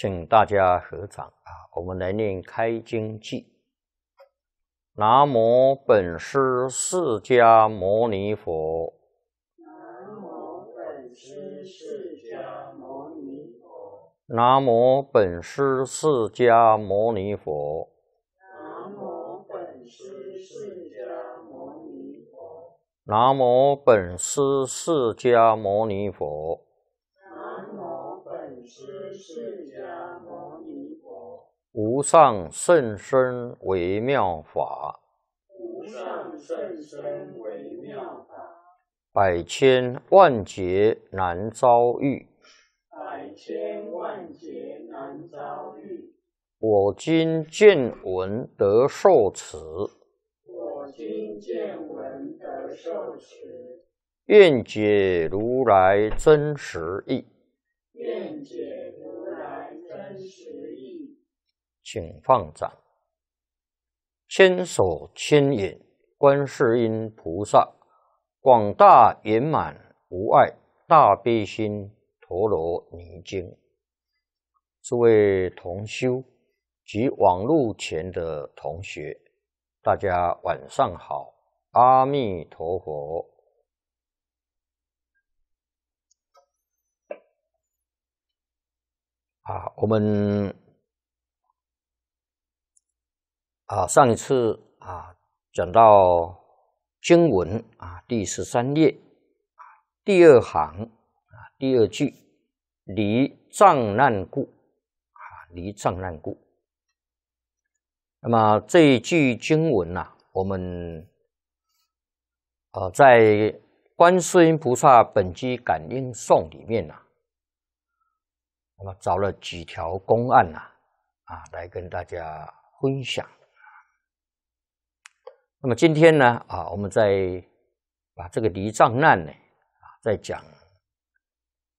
请大家合掌啊！我们来念开经偈：南无本师释迦牟尼佛，南无本师释迦牟尼佛，南无本师释迦牟尼佛，南无本师释迦牟尼佛，南无本师释迦牟尼佛。无上甚深微妙法，无上甚深微妙法，百千万劫难遭遇，百千万劫难遭遇。我今见闻得受持，我今见闻得受持，愿解如来真实义，愿解如来真实。请放掌，千手千眼，观世音菩萨，广大圆满无碍大悲心陀罗尼经，诸位同修及网路前的同学，大家晚上好，阿弥陀佛。啊，我们。啊，上一次啊，讲到经文啊，第十三页啊，第二行啊，第二句，离障难故啊，离障难故。那么这一句经文呐，我们呃在《观世音菩萨本机感应颂》里面呐，我们找了几条公案呐，啊，来跟大家分享。那么今天呢，啊，我们在把这个离藏难呢，啊，在讲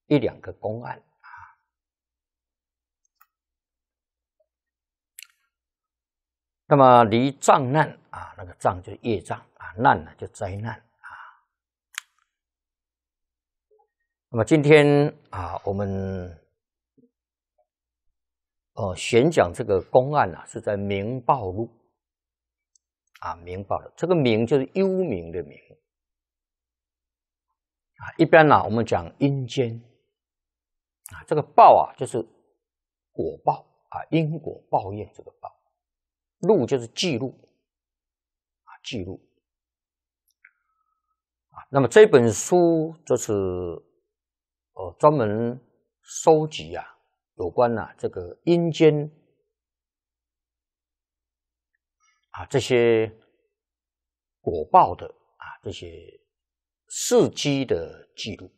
一两个公案啊。那么离藏难啊，那个藏就业障啊，难呢就灾难啊。那么今天啊，我们哦，选讲这个公案呢，是在明报路。啊，明报的这个明就是幽冥的冥，啊，一般呢我们讲阴间，啊，这个报啊就是果报啊，因果报应这个报，录就是记录，啊，记录，啊，那么这本书就是呃专门收集啊有关啊、这个阴间。啊，这些果报的啊，这些事迹的记录。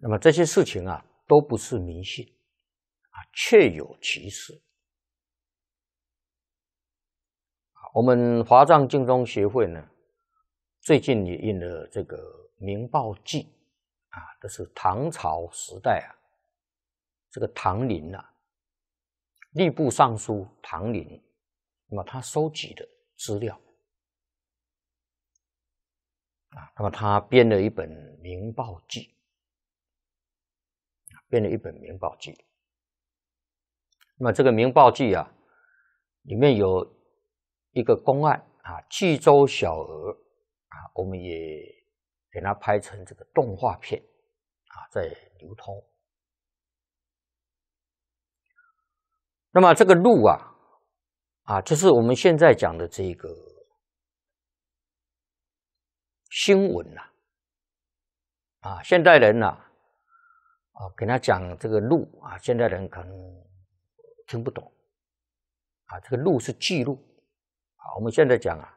那么这些事情啊，都不是迷信，啊，确有其事。我们华藏净宗协会呢，最近也印了这个《明报记》，啊，这是唐朝时代啊，这个唐林啊。吏部尚书唐林，那么他收集的资料啊，那么他编了一本《明报记》，编了一本《明报记》。那么这个《明报记》啊，里面有一个公案啊，冀州小娥啊，我们也给他拍成这个动画片啊，在流通。那么这个路啊，啊，就是我们现在讲的这个新闻呐，啊，现代人呐，啊，给他讲这个路啊，现代人可能听不懂，啊，这个路是记录，啊，我们现在讲啊，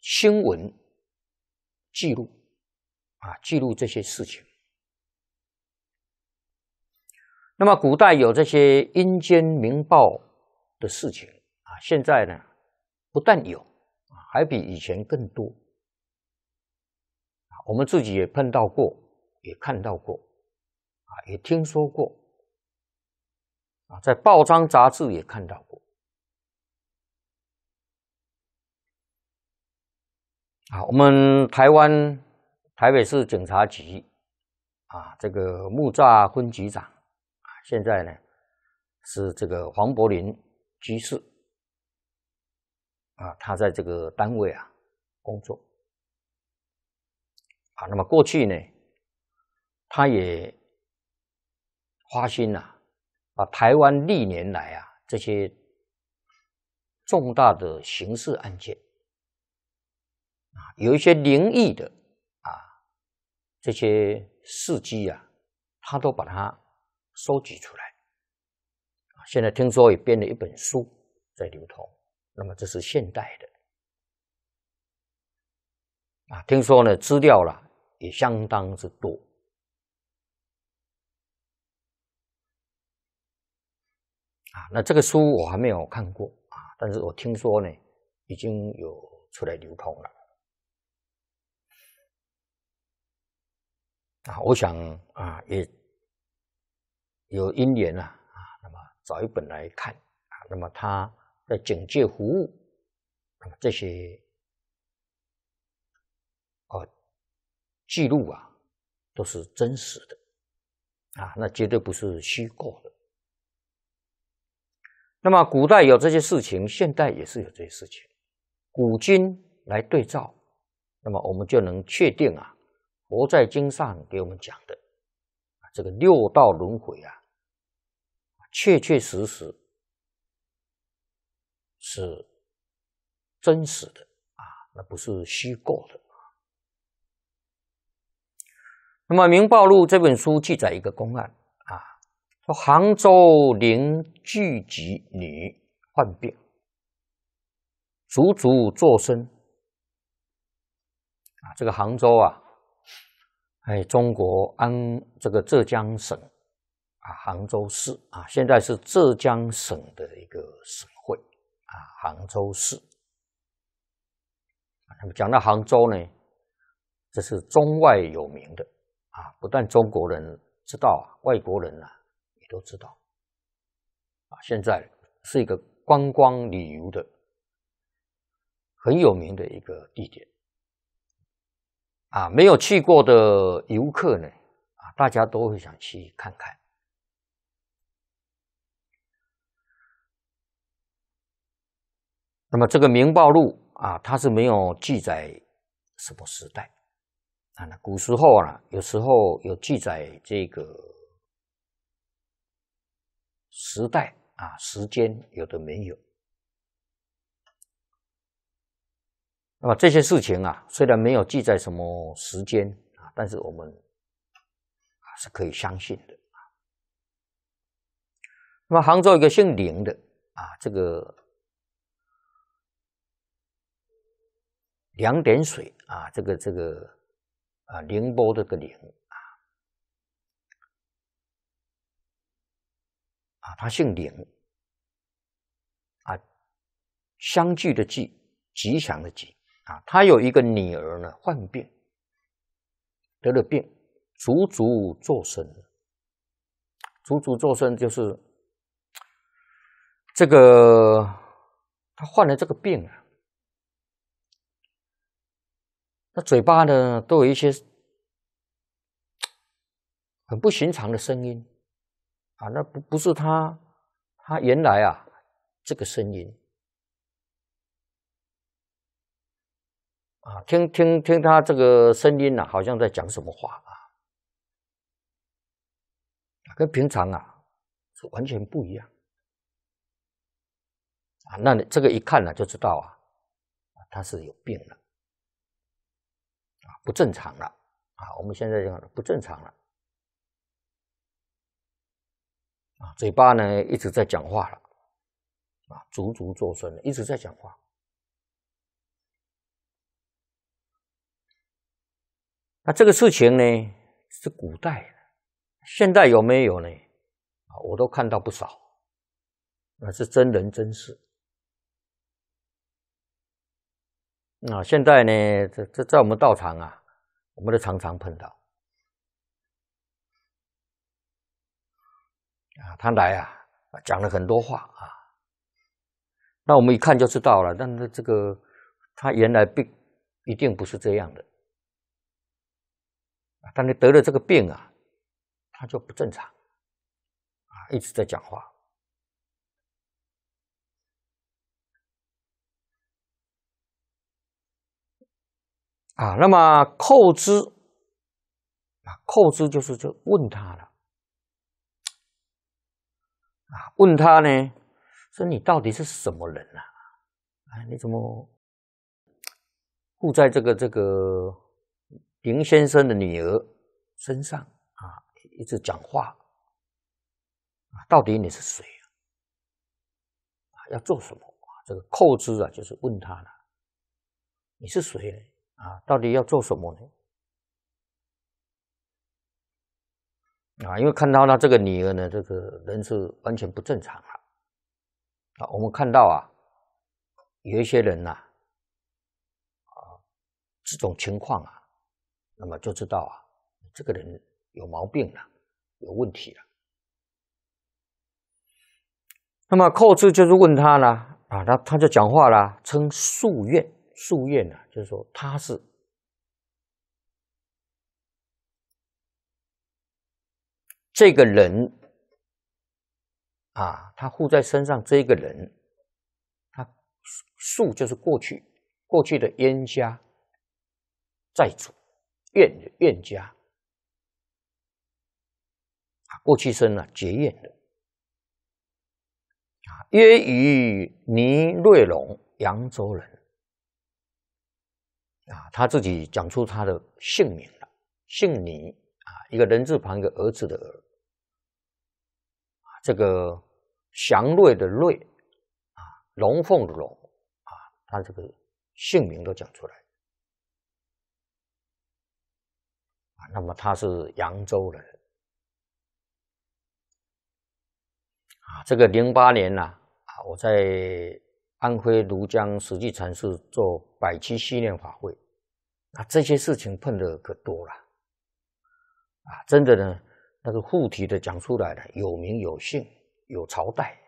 新闻记录，啊，记录这些事情。那么古代有这些阴间明报的事情啊，现在呢不但有还比以前更多我们自己也碰到过，也看到过啊，也听说过啊，在报章杂志也看到过。啊，我们台湾台北市警察局啊，这个木栅分局长。现在呢，是这个黄柏林居士啊，他在这个单位啊工作啊。那么过去呢，他也花心呐，把台湾历年来啊这些重大的刑事案件啊，有一些灵异的啊这些事迹啊，他都把它。收集出来，现在听说也编了一本书在流通，那么这是现代的，啊，听说呢资料了也相当之多，啊，那这个书我还没有看过啊，但是我听说呢已经有出来流通了，啊，我想啊也。有姻缘啊啊，那么找一本来看啊，那么他的警戒服务，那么这些啊记录啊都是真实的啊，那绝对不是虚构的。那么古代有这些事情，现代也是有这些事情，古今来对照，那么我们就能确定啊，佛在经上给我们讲的这个六道轮回啊。确确实实是真实的啊，那不是虚构的。那么，《明报录》这本书记载一个公案啊，说杭州林聚集女患病，足足坐身啊。这个杭州啊，哎，中国安这个浙江省。啊，杭州市啊，现在是浙江省的一个省会啊，杭州市。那么讲到杭州呢，这是中外有名的啊，不但中国人知道，外国人呢也都知道。啊，现在是一个观光旅游的很有名的一个地点。啊，没有去过的游客呢，啊，大家都会想去看看。那么这个《明报录》啊，它是没有记载什么时代啊。那古时候啊，有时候有记载这个时代啊，时间有的没有。那么这些事情啊，虽然没有记载什么时间啊，但是我们啊是可以相信的。那么杭州一个姓林的啊，这个。两点水啊，这个这个啊，宁波这个宁啊啊，他姓宁啊，相聚的聚，吉祥的吉啊，他有一个女儿呢，患病得了病，足足坐生，足足做生就是这个他患了这个病啊。那嘴巴呢，都有一些很不寻常的声音啊！那不不是他他原来啊这个声音啊，听听听他这个声音呢，好像在讲什么话啊，跟平常啊是完全不一样啊！那你这个一看呢，就知道啊，他是有病了。不正常了，啊，我们现在讲不正常了，啊，嘴巴呢一直在讲话了，啊，足足作声了，一直在讲话。那这个事情呢是古代，现在有没有呢？啊，我都看到不少，那是真人真事。那现在呢？这这在我们道场啊，我们都常常碰到。啊，他来啊，讲了很多话啊。那我们一看就知道了，但是这个他原来并一定不是这样的。但是得了这个病啊，他就不正常，啊，一直在讲话。啊，那么寇之，啊，寇之就是就问他了，啊，问他呢，说你到底是什么人呐？哎，你怎么附在这个这个林先生的女儿身上啊？一直讲话，啊，到底你是谁？啊，要做什么？啊，这个寇之啊，就是问他了，你是谁？啊，到底要做什么呢？啊，因为看到呢，这个女儿呢，这个人是完全不正常啊。啊，我们看到啊，有一些人呐，啊，这种情况啊，那么就知道啊，这个人有毛病了，有问题了。那么寇氏就是问他呢，啊，他他就讲话了，称夙愿。夙愿呢？就是说，他是这个人啊，他护在身上这个人，他夙就是过去过去的冤家债主、怨怨家啊，过去生了结怨的啊，约于倪瑞龙，扬州人。啊，他自己讲出他的姓名了，姓李啊，一个人字旁一个儿子的儿，这个祥瑞的瑞，啊，龙凤的龙，啊，他这个姓名都讲出来，啊，那么他是扬州人，啊，这个零八年呐，啊，我在安徽庐江实际禅寺做百期系念法会。啊，这些事情碰的可多了，啊，真的呢，那个附体的讲出来的有名有姓有朝代，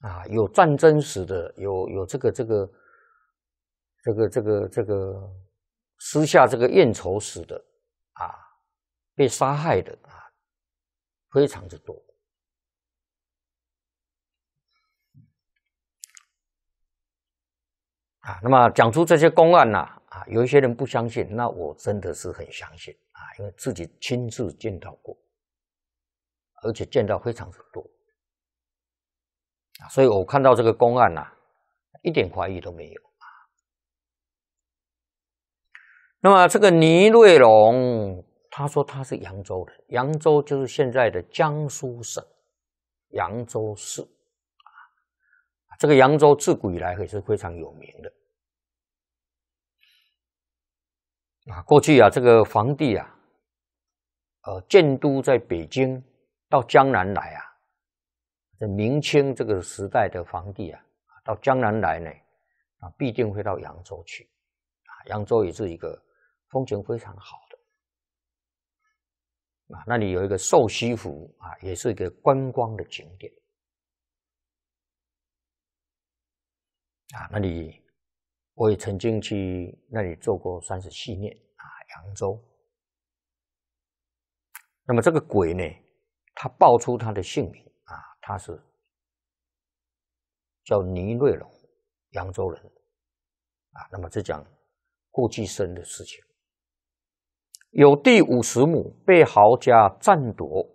啊，有战争史的，有有这个这个这个这个这个私下这个应酬死的，啊，被杀害的啊，非常之多。啊，那么讲出这些公案呢？啊，有一些人不相信，那我真的是很相信啊，因为自己亲自见到过，而且见到非常的多啊，所以我看到这个公案呢，一点怀疑都没有啊。那么这个倪瑞龙，他说他是扬州人，扬州就是现在的江苏省扬州市。这个扬州自古以来也是非常有名的啊。过去啊，这个皇帝啊，呃，建都在北京，到江南来啊，在明清这个时代的皇帝啊，到江南来呢，啊，必定会到扬州去啊。扬州也是一个风景非常好的啊，那里有一个瘦西湖啊，也是一个观光的景点。啊，那里我也曾经去那里做过三十七年啊，扬州。那么这个鬼呢，他报出他的姓名啊，他是叫倪瑞龙，扬州人啊。那么这讲顾继生的事情，有第五十亩被豪家占夺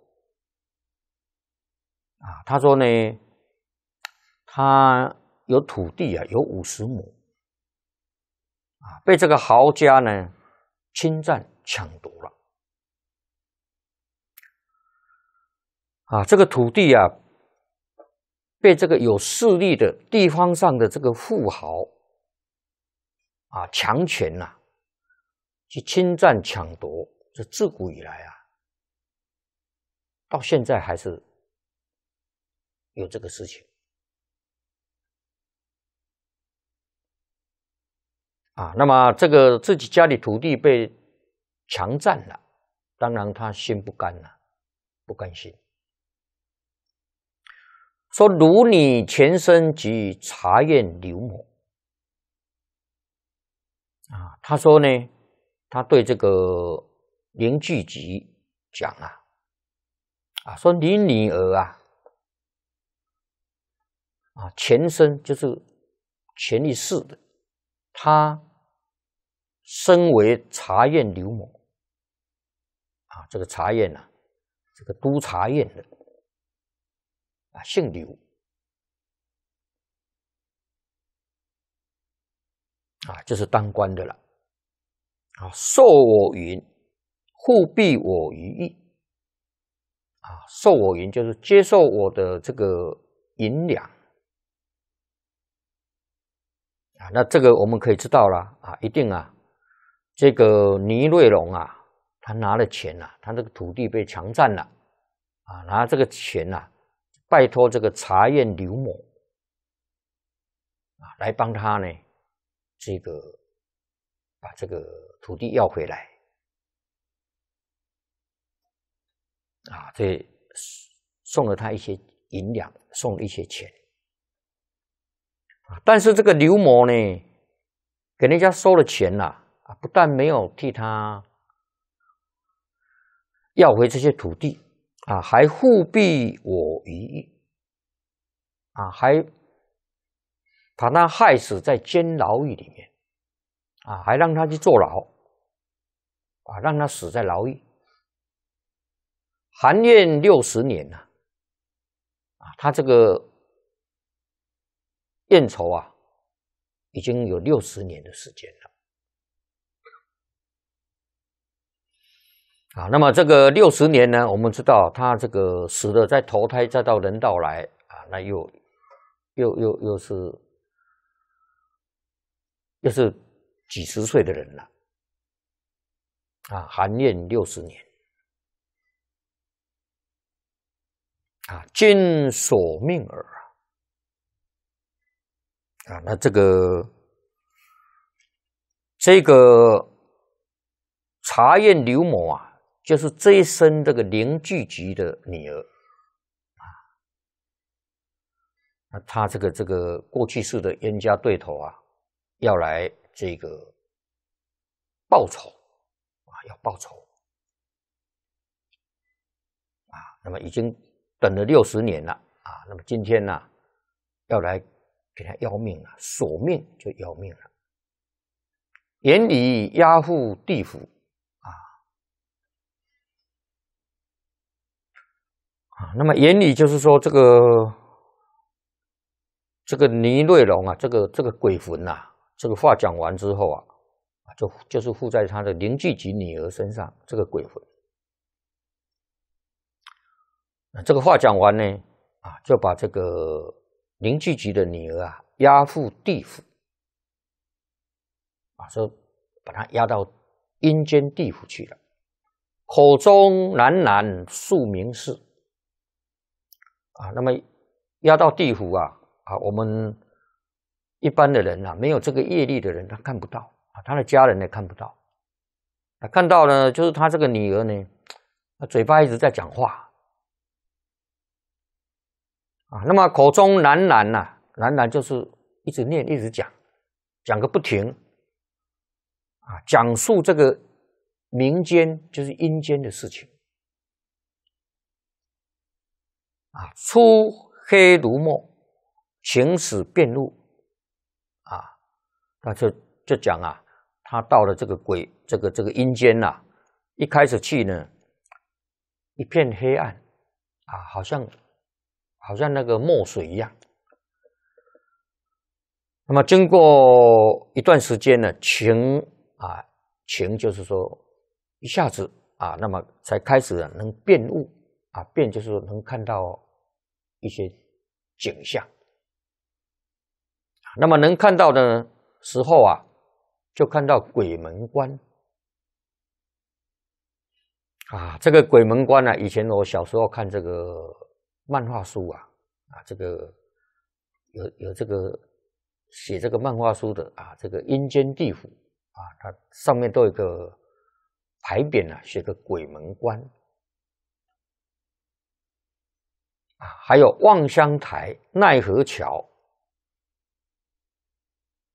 啊，他说呢，他。有土地啊，有五十亩，啊，被这个豪家呢侵占抢夺了，啊，这个土地啊，被这个有势力的地方上的这个富豪啊强权呐，去侵占抢夺，这自古以来啊，到现在还是有这个事情。啊，那么这个自己家里土地被强占了，当然他心不甘了，不甘心。说如你前身及查验刘某啊，他说呢，他对这个林聚集讲啊，啊说林女儿啊，啊前身就是前一世的，他。身为察院刘某啊，这个察院呢，这个都察院的啊，姓刘啊，就是当官的了啊。授我云，护庇我于义，啊，授我云就是接受我的这个银两啊。那这个我们可以知道了啊，一定啊。这个倪瑞龙啊，他拿了钱呐，他这个土地被强占了，啊，拿这个钱呐，拜托这个茶院刘某，啊，来帮他呢，这个把这个土地要回来，啊，这送了他一些银两，送了一些钱，但是这个刘某呢，给人家收了钱了。啊，不但没有替他要回这些土地，啊，还复庇我一役，啊，还把他害死在监牢狱里面，啊，还让他去坐牢，啊，让他死在牢狱。韩怨六十年呐，啊，他这个怨仇啊，已经有六十年的时间了。啊，那么这个六十年呢？我们知道他这个死了再投胎再到人道来啊，那又又又又是又是几十岁的人了啊，含念六十年啊，尽所命耳啊啊，那这个这个查验刘某啊。就是这一生这个林聚集的女儿，啊，那他这个这个过去式的冤家对头啊，要来这个报仇，啊，要报仇，啊，那么已经等了六十年了，啊，那么今天呢，要来给他要命了，索命就要命了，眼里压赴地府。啊，那么原理就是说，这个这个倪瑞龙啊，这个这个鬼魂呐，这个话讲完之后啊，就就是附在他的邻居及女儿身上，这个鬼魂。那这个话讲完呢，啊，就把这个林居及的女儿啊，押赴地府，啊，说把他押到阴间地府去了，口中喃喃数名是。啊，那么压到地府啊，啊，我们一般的人呐，没有这个业力的人，他看不到啊，他的家人呢看不到，他看到呢，就是他这个女儿呢，嘴巴一直在讲话，啊，那么口中喃喃呐，喃喃就是一直念，一直讲，讲个不停，啊，讲述这个民间就是阴间的事情。啊，初黑如墨，行驶变路，啊，那就就讲啊，他到了这个鬼，这个这个阴间呐，一开始去呢，一片黑暗，啊，好像好像那个墨水一样。那么经过一段时间呢，情啊，情就是说一下子啊，那么才开始能变物。啊，变就是能看到一些景象。那么能看到的时候啊，就看到鬼门关。啊，这个鬼门关呢，以前我小时候看这个漫画书啊，啊，这个有有这个写这个漫画书的啊，这个阴间地府啊，它上面都有个牌匾啊，写个鬼门关。啊，还有望乡台、奈何桥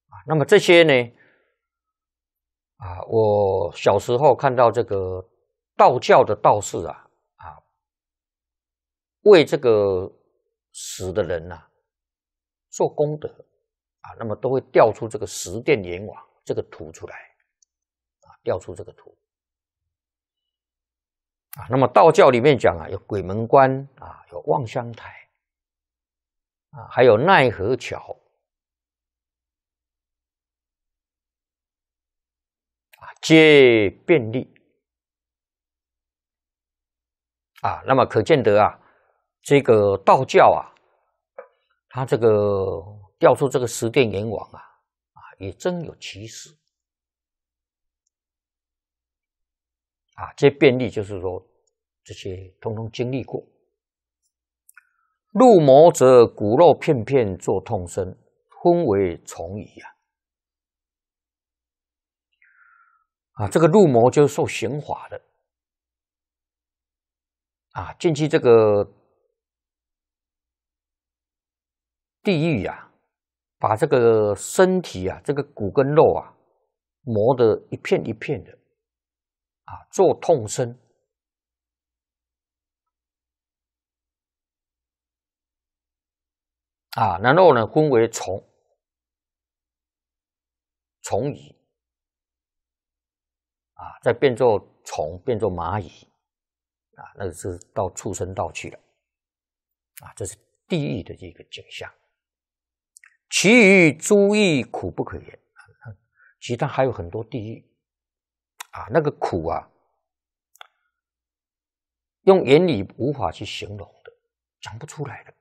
啊，那么这些呢？啊，我小时候看到这个道教的道士啊，啊，为这个死的人呐做功德啊，那么都会调出这个十殿阎王这个图出来啊，调出这个图。啊，那么道教里面讲啊，有鬼门关啊，有望乡台，啊，还有奈何桥，啊，皆便利。啊，那么可见得啊，这个道教啊，他这个调出这个十殿阎王啊，啊，也真有其事。啊，这些便利就是说，这些通通经历过。入魔则骨肉片片作痛身，分为虫蚁啊！啊，这个入魔就是受刑罚的。啊，进去这个地狱呀，把这个身体啊，这个骨跟肉啊，磨得一片一片的。啊，做痛身，啊，然后呢，分为虫、虫蚁，啊，再变作虫，变作蚂蚁，啊，那个是到畜生道去了，啊，这是地狱的这个景象，其余诸意苦不可言，其他还有很多地狱。啊，那个苦啊，用言语无法去形容的，讲不出来的。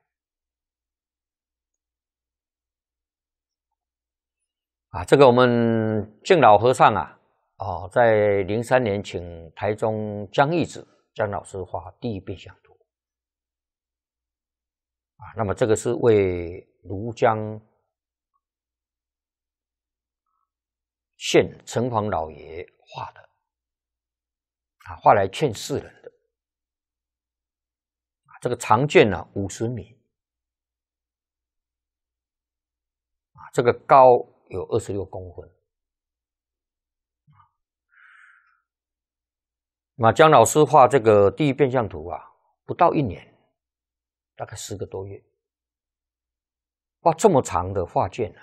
啊，这个我们敬老和尚啊，哦，在零三年请台中江义子江老师画第一遍相图。啊，那么这个是为庐江县城隍老爷画的。啊，画来劝世人的，这个长卷呢五十米，啊，这个高有二十六公分，啊，那姜老师画这个第一变相图啊，不到一年，大概十个多月，画这么长的画卷呢，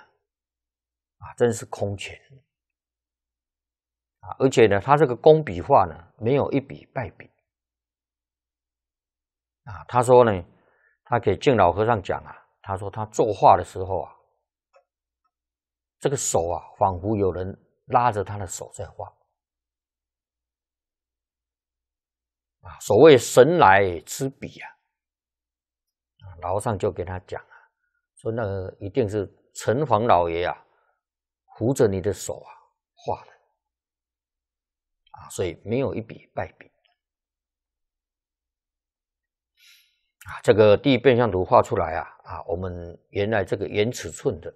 啊，真是空前。啊，而且呢，他这个工笔画呢，没有一笔败笔。啊，他说呢，他给敬老和尚讲啊，他说他作画的时候啊，这个手啊，仿佛有人拉着他的手在画。啊，所谓神来之笔呀。啊，老尚就给他讲啊，说那个一定是城隍老爷啊，扶着你的手啊画。啊，所以没有一笔败笔。啊，这个第一变相图画出来啊，啊，我们原来这个原尺寸的，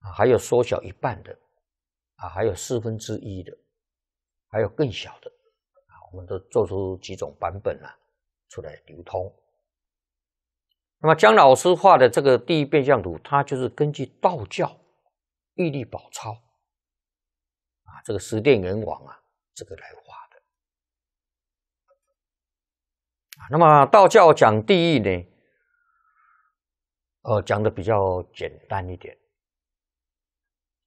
啊，还有缩小一半的，啊，还有四分之一的，还有更小的，啊，我们都做出几种版本了出来流通。那么姜老师画的这个第一变相图，它就是根据道教《玉帝宝钞》啊，这个十殿阎王啊。这个来画的啊，那么道教讲地狱呢，呃，讲的比较简单一点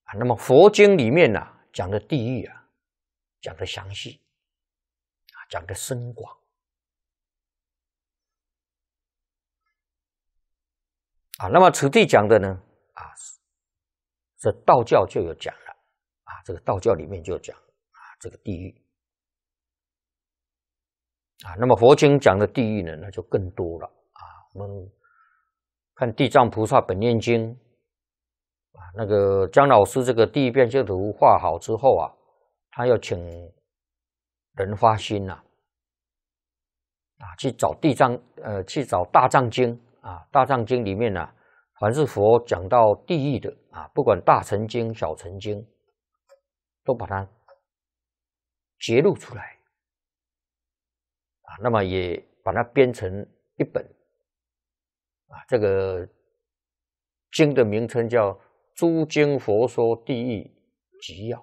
啊。那么佛经里面呢，讲的地狱啊，讲的详细啊，讲的深广啊。那么此地讲的呢，啊，这道教就有讲了啊，这个道教里面就讲。这个地狱啊，那么佛经讲的地狱呢，那就更多了啊。我们看《地藏菩萨本愿经》啊，那个江老师这个第一遍这图画好之后啊，他要请人花心呐啊，去找地藏呃，去找《大藏经》啊，《大藏经》里面呢，凡是佛讲到地狱的啊，不管大乘经、小乘经，都把它。揭露出来，啊，那么也把它编成一本，啊，这个经的名称叫《诸经佛说地狱集要》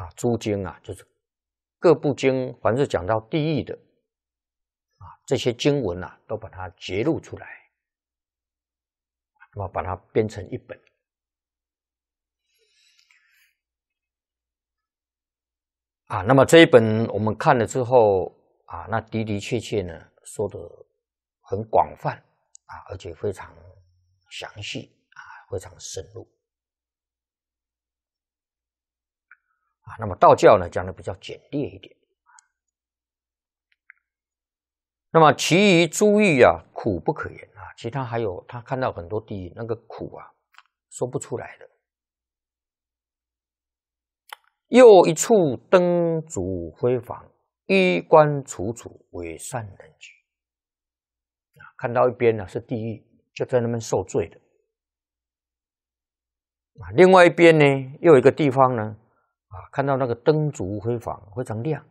啊，《诸经》啊，就是各部经，凡是讲到地狱的，啊，这些经文啊，都把它揭露出来，那么把它编成一本。啊，那么这一本我们看了之后，啊，那的的确确呢，说的很广泛，啊，而且非常详细，啊，非常深入，啊，那么道教呢讲的比较简略一点，那么其余诸欲啊，苦不可言啊，其他还有他看到很多地狱，那个苦啊，说不出来的。又一处灯烛辉煌、衣冠楚楚为善人居，啊，看到一边呢是地狱，就在那边受罪的，啊，另外一边呢又有一个地方呢，啊，看到那个灯烛辉煌非常亮，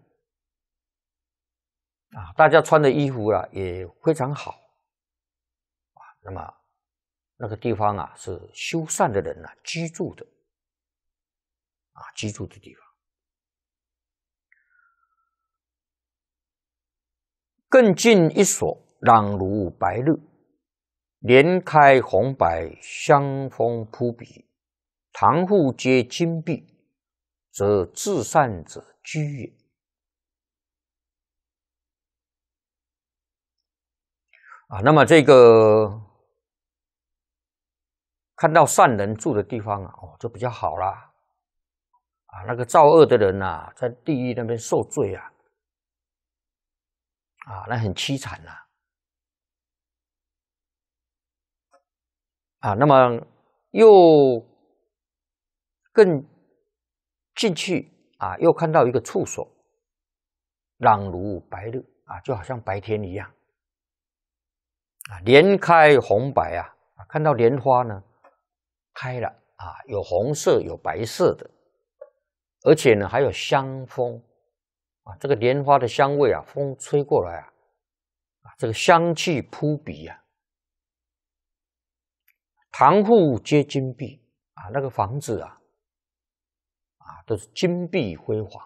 啊，大家穿的衣服啊也非常好，啊，那么那个地方啊是修善的人啊居住的。啊居住的地方，更近一所朗如白日，连开红白，香风扑鼻，堂户皆金碧，则至善者居也。啊，那么这个看到善人住的地方啊，哦，就比较好啦。啊，那个造恶的人呐，在地狱那边受罪啊，啊，那很凄惨呐，啊，那么又更进去啊，又看到一个处所，朗如白日啊，就好像白天一样啊，莲开红白啊，看到莲花呢，开了啊，有红色，有白色的。而且呢，还有香风，啊，这个莲花的香味啊，风吹过来啊，啊，这个香气扑鼻呀。堂户皆金碧啊，那个房子啊，啊，都是金碧辉煌，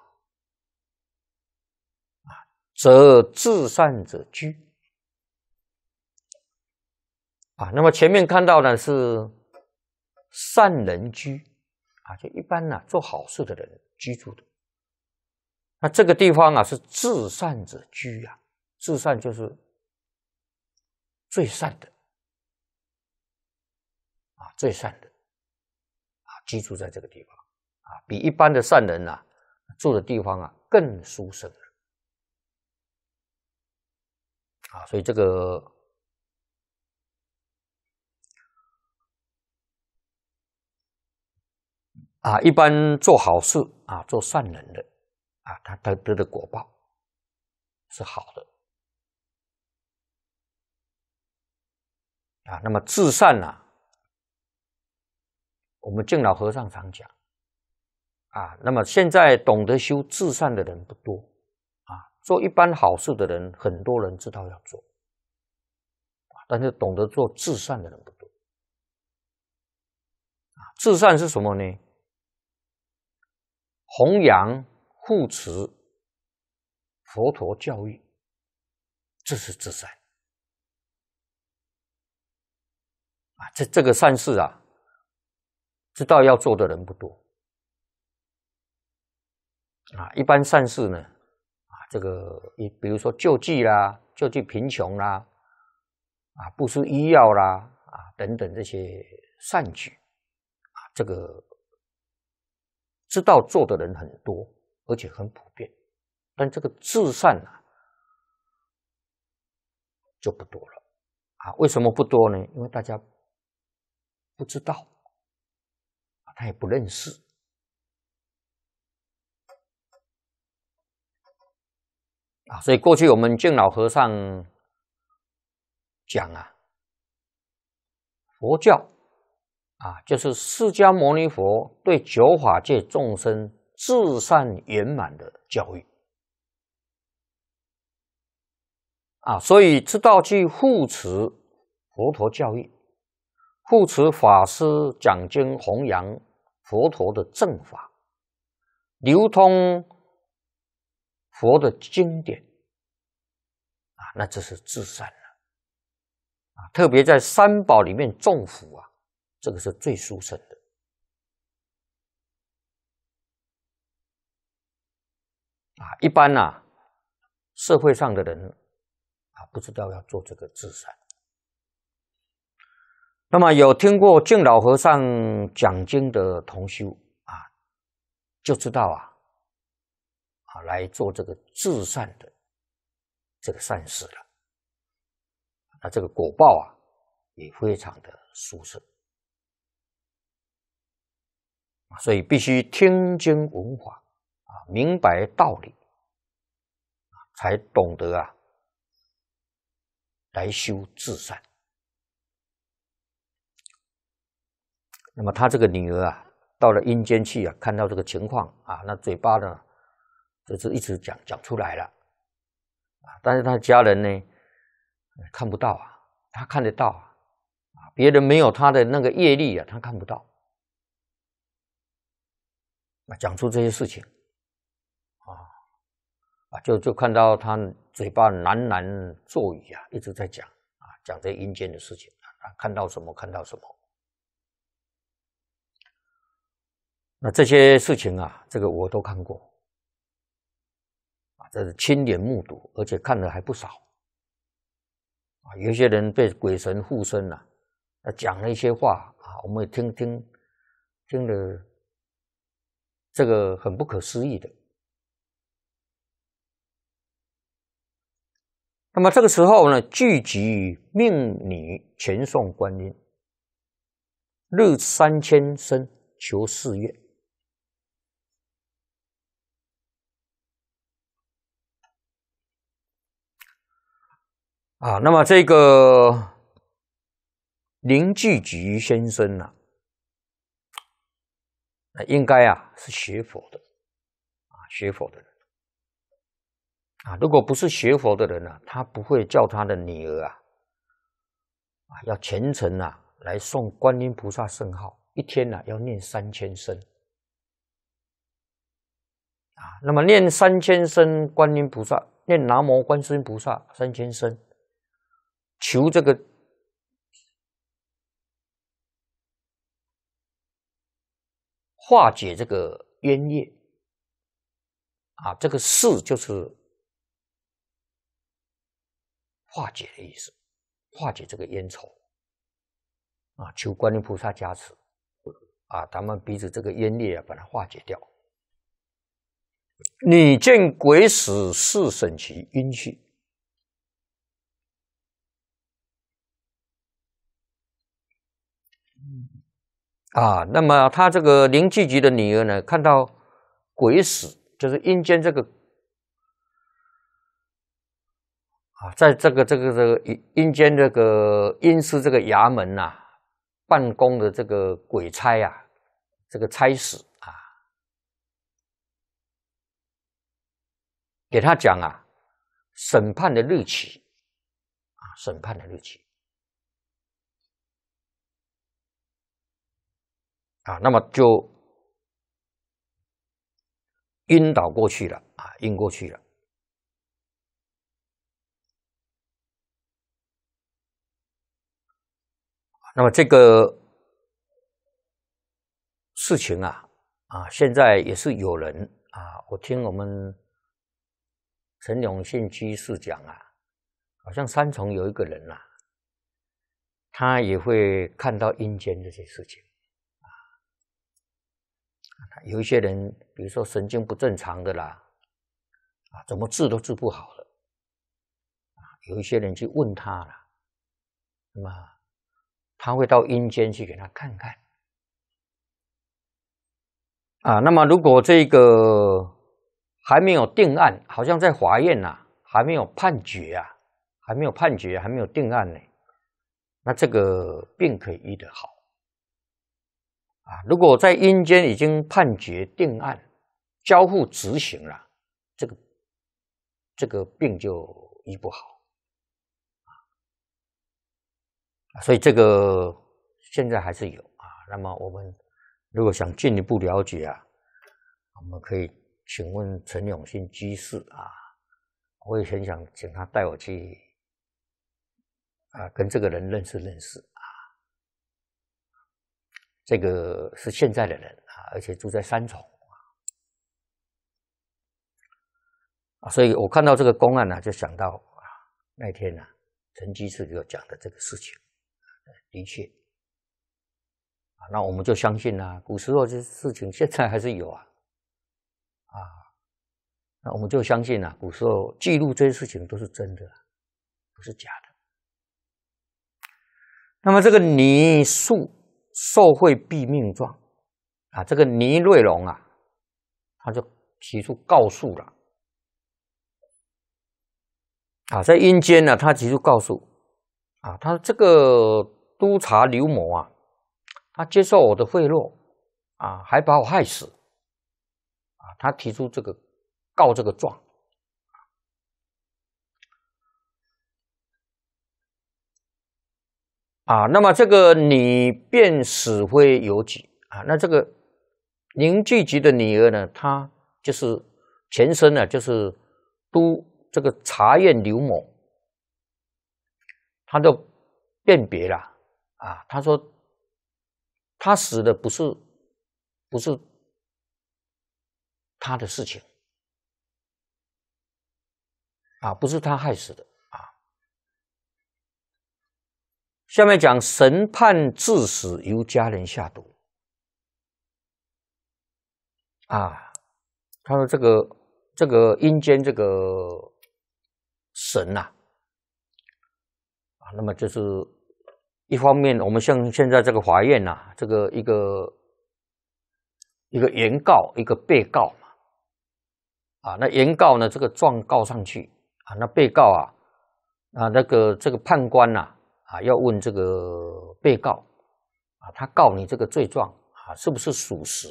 啊，则至善者居。啊，那么前面看到呢是善人居，啊，就一般呢做好事的人。居住的，那这个地方啊，是至善者居啊，至善就是最善的，啊，最善的，啊，居住在这个地方，啊，比一般的善人啊、住的地方啊更舒适。啊，所以这个啊，一般做好事。啊，做善人的，啊，他得得的果报是好的，啊，那么至善呢？我们敬老和尚常讲，啊，那么现在懂得修至善的人不多，啊，做一般好事的人，很多人知道要做，啊，但是懂得做至善的人不多，啊，至善是什么呢？弘扬护持佛陀教育，这是自善啊！这这个善事啊，知道要做的人不多啊。一般善事呢，啊，这个你比如说救济啦，救济贫穷啦，啊，布施医药啦，啊，等等这些善举，啊，这个。知道做的人很多，而且很普遍，但这个至善呢就不多了啊？为什么不多呢？因为大家不知道，他也不认识啊。所以过去我们敬老和尚讲啊，佛教。啊，就是释迦牟尼佛对九法界众生至善圆满的教育啊，所以知道去护持佛陀教育，护持法师讲经弘扬佛陀的正法，流通佛的经典啊，那这是至善了啊。特别在三宝里面重福啊。这个是最殊胜的啊！一般呐，社会上的人啊，不知道要做这个自善。那么有听过敬老和尚讲经的同修啊，就知道啊，啊来做这个至善的这个善事了。那这个果报啊，也非常的殊胜。所以必须听经闻法啊，明白道理才懂得啊，来修自善。那么他这个女儿啊，到了阴间去啊，看到这个情况啊，那嘴巴呢，就是一直讲讲出来了啊。但是他家人呢，看不到啊，他看得到啊，别人没有他的那个业力啊，他看不到。啊，讲出这些事情，啊，啊，就就看到他嘴巴喃喃作语啊，一直在讲啊，讲这阴间的事情啊，看到什么看到什么。那这些事情啊，这个我都看过，啊，这是亲眼目睹，而且看的还不少，啊，有些人被鬼神附身了，啊，讲了一些话啊，我们也听听，听了。这个很不可思议的。那么这个时候呢，聚集命女前送观音，日三千僧求四月。啊，那么这个林聚集先生呢？那应该啊是学佛的，啊学佛的人，啊如果不是学佛的人呢，他不会叫他的女儿啊，啊要虔诚啊来送观音菩萨圣号，一天呢要念三千声，啊那么念三千声观音菩萨，念南无观世音菩萨三千声，求这个。化解这个冤孽，啊，这个事就是化解的意思，化解这个冤仇，啊，求观音菩萨加持，啊，咱们彼此这个冤孽啊，把它化解掉。你见鬼使，是生其阴气。啊，那么他这个林俊杰的女儿呢，看到鬼使，就是阴间这个啊，在这个这个这个阴间这个阴司这个衙门呐，办公的这个鬼差啊，这个差使啊，给他讲啊，审判的日期啊，审判的日期。啊，那么就晕倒过去了啊，晕过去了。那么这个事情啊，啊，现在也是有人啊，我听我们陈永信居士讲啊，好像三重有一个人呐，他也会看到阴间这些事情。有一些人，比如说神经不正常的啦，啊，怎么治都治不好了。啊，有一些人去问他了，那么他会到阴间去给他看看。啊，那么如果这个还没有定案，好像在法院呐，还没有判决啊，还没有判决，还没有定案呢，那这个病可以医得好。啊，如果在阴间已经判决定案、交付执行了，这个这个病就医不好啊。所以这个现在还是有啊。那么我们如果想进一步了解啊，我们可以请问陈永新居士啊。我也很想请他带我去啊，跟这个人认识认识。这个是现在的人啊，而且住在山重啊，所以我看到这个公案呢，就想到啊，那天呢，陈吉给我讲的这个事情，的确啊，那我们就相信呢，古时候这些事情现在还是有啊，啊，那我们就相信呢，古时候记录这些事情都是真的，不是假的。那么这个泥塑。受贿毙命状，啊，这个倪瑞龙啊，他就提出告诉了，啊，在阴间呢，他提出告诉，啊，他这个督察刘某啊，他接受我的贿赂，啊，还把我害死，啊，他提出这个告这个状。啊，那么这个你便死灰有几啊。那这个林俊集的女儿呢，她就是前身呢，就是都这个查院刘某，他就辨别了啊，他说他死的不是不是他的事情啊，不是他害死的。下面讲神判致死，由家人下毒啊！他说：“这个这个阴间这个神呐啊，那么就是一方面，我们像现在这个法院呐，这个一个一个原告，一个被告嘛啊，那原告呢，这个状告上去啊，那被告啊啊，那个这个判官呐。”啊，要问这个被告，啊，他告你这个罪状啊，是不是属实？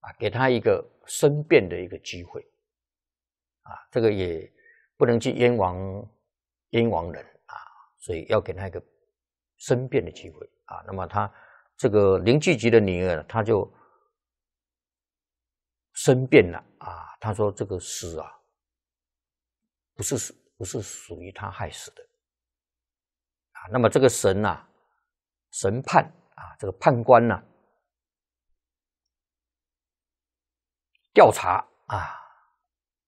啊，给他一个申辩的一个机会，啊，这个也不能去冤枉冤枉人啊，所以要给他一个申辩的机会啊。那么他这个林继吉的女儿，他就申辩了啊，他说这个死啊，不是不是属于他害死的。那么这个神呐，神判啊，这个判官呐。调查啊，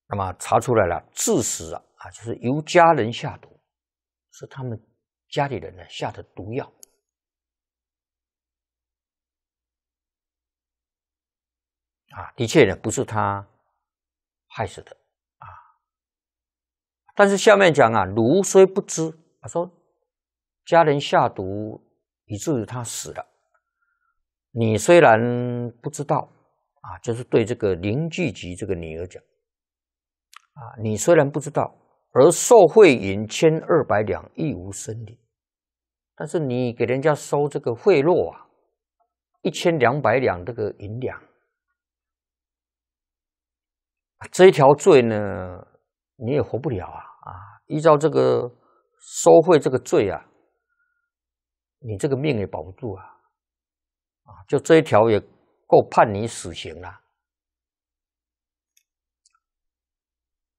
那么查出来了，致死啊，啊，就是由家人下毒，是他们家里人呢下的毒药，啊，的确呢不是他害死的啊，但是下面讲啊，奴虽不知，他说。家人下毒，以至于他死了。你虽然不知道，啊，就是对这个林聚集这个女儿讲，啊，你虽然不知道，而受贿银千二百两亦无生理，但是你给人家收这个贿赂啊，一千两百两这个银两，这一条罪呢，你也活不了啊！啊，依照这个收贿这个罪啊。你这个命也保不住啊！啊，就这一条也够判你死刑了。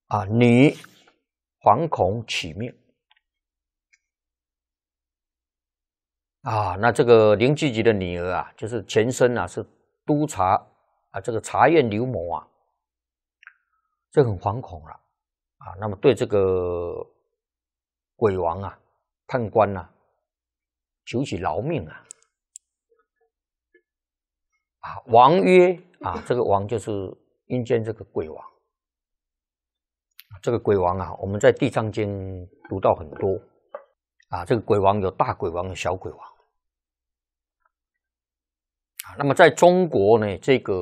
啊，你惶恐取命啊！那这个林俊吉的女儿啊，就是前身啊，是督察啊，这个察院刘某啊，就很惶恐了啊。那么对这个鬼王啊，判官啊，求取饶命啊！啊，王曰啊，这个王就是阴间这个鬼王。这个鬼王啊，我们在《地藏经》读到很多啊。这个鬼王有大鬼王、小鬼王啊。那么在中国呢，这个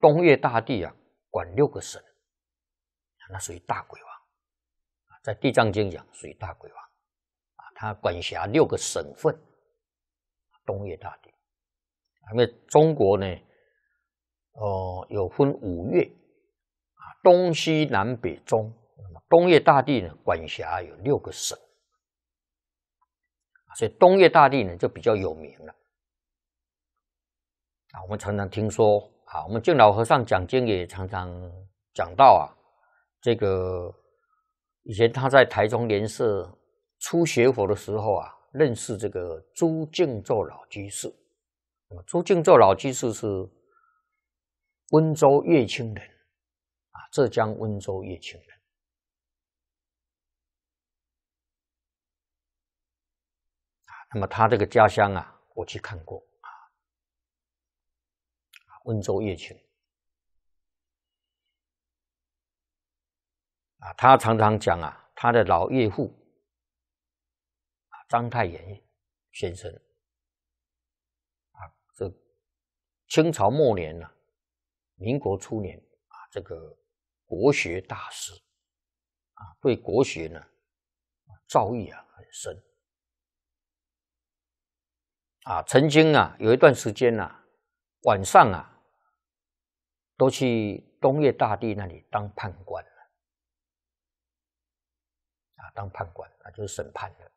东岳大帝啊，管六个神，那属于大鬼王。在《地藏经》讲，属于大鬼王。他管辖六个省份，东岳大帝，因为中国呢，哦，有分五岳啊，东西南北中，那么东岳大帝呢，管辖有六个省，所以东岳大帝呢就比较有名了啊。我们常常听说啊，我们敬老和尚讲经也常常讲到啊，这个以前他在台中莲社。出学佛的时候啊，认识这个朱静坐老居士。朱静坐老居士是温州乐清人，啊，浙江温州乐清人。啊，那么他这个家乡啊，我去看过啊，温州乐清。啊，他常常讲啊，他的老岳父。章太炎先生啊，这清朝末年呢，民国初年啊，这个国学大师啊，对国学呢造诣啊很深啊。曾经啊，有一段时间呢，晚上啊，都去东岳大帝那里当判官了啊，当判官，那就是审判的。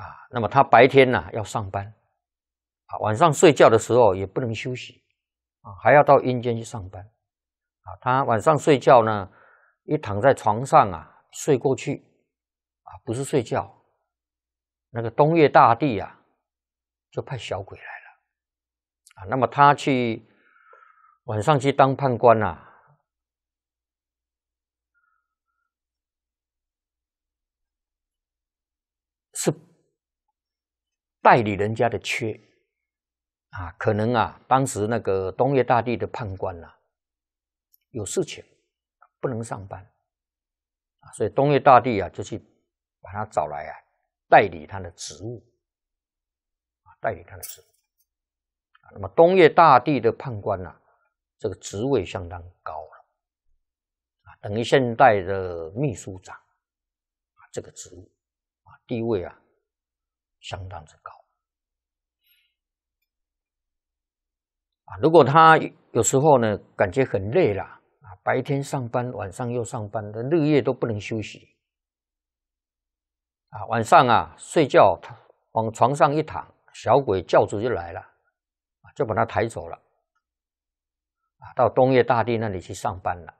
啊，那么他白天呢要上班，啊，晚上睡觉的时候也不能休息，啊，还要到阴间去上班，啊，他晚上睡觉呢，一躺在床上啊，睡过去，啊，不是睡觉，那个东岳大帝啊，就派小鬼来了，啊，那么他去晚上去当判官呐。代理人家的缺啊，可能啊，当时那个东岳大帝的判官呐，有事情不能上班啊，所以东岳大帝啊就去把他找来啊，代理他的职务啊，代理他的职务。那么东岳大帝的判官呐，这个职位相当高了啊，等于现代的秘书长啊，这个职务啊，地位啊。相当之高啊！如果他有时候呢，感觉很累了啊，白天上班，晚上又上班，的日夜都不能休息啊。晚上啊，睡觉往床上一躺，小鬼叫主就来了就把他抬走了啊，到东岳大帝那里去上班了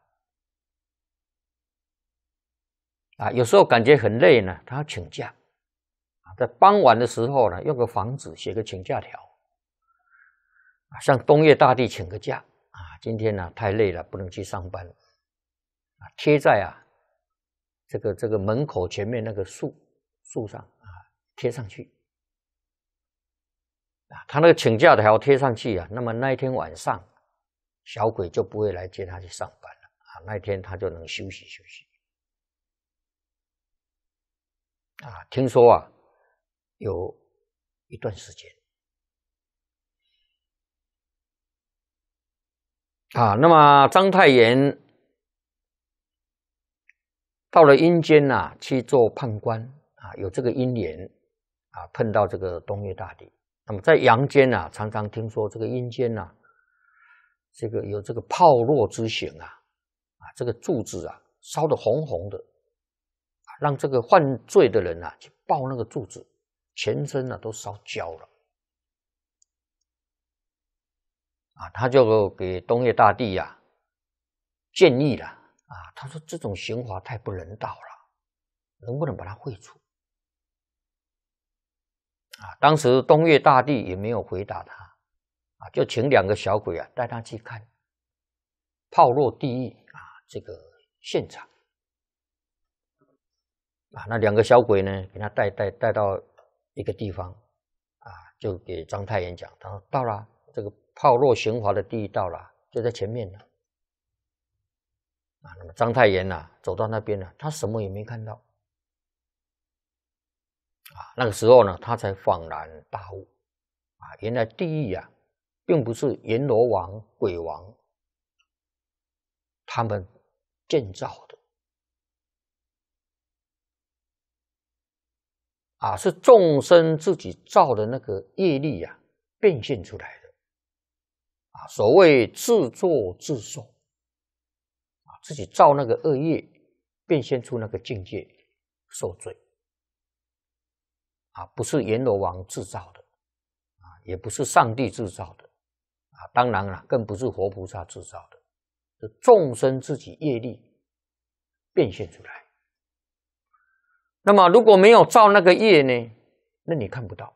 啊。有时候感觉很累呢，他请假。在傍晚的时候呢，用个房子写个请假条，向东岳大帝请个假，啊，今天呢太累了，不能去上班，啊，贴在啊这个这个门口前面那个树树上啊，贴上去，啊，他那个请假条贴上去啊，那么那一天晚上，小鬼就不会来接他去上班了，啊，那一天他就能休息休息，啊，听说啊。有一段时间啊，那么章太炎到了阴间呐，去做判官啊，有这个阴缘啊，碰到这个东岳大帝。那么在阳间呐，常常听说这个阴间呐，这个有这个炮烙之刑啊，啊，这个柱子啊，烧的红红的，让这个犯罪的人呐，去抱那个柱子。全身呢都烧焦了，啊，他就给东岳大帝呀建议了，啊，他说这种刑罚太不人道了，能不能把它废除？啊，当时东岳大帝也没有回答他，啊，就请两个小鬼啊带他去看炮烙地狱啊这个现场，啊，那两个小鬼呢给他带带带到。一个地方，啊，就给张太炎讲，他说到了这个炮烙玄华的地狱到了，就在前面了。啊，那么张太炎呢，走到那边呢，他什么也没看到。啊，那个时候呢，他才恍然大悟，啊，原来地狱啊，并不是阎罗王、鬼王他们建造的。啊，是众生自己造的那个业力呀，变现出来的。啊，所谓自作自受。啊，自己造那个恶业，变现出那个境界受罪。啊，不是阎罗王制造的，啊，也不是上帝制造的，啊，当然了，更不是活菩萨制造的，是众生自己业力变现出来。那么如果没有造那个业呢？那你看不到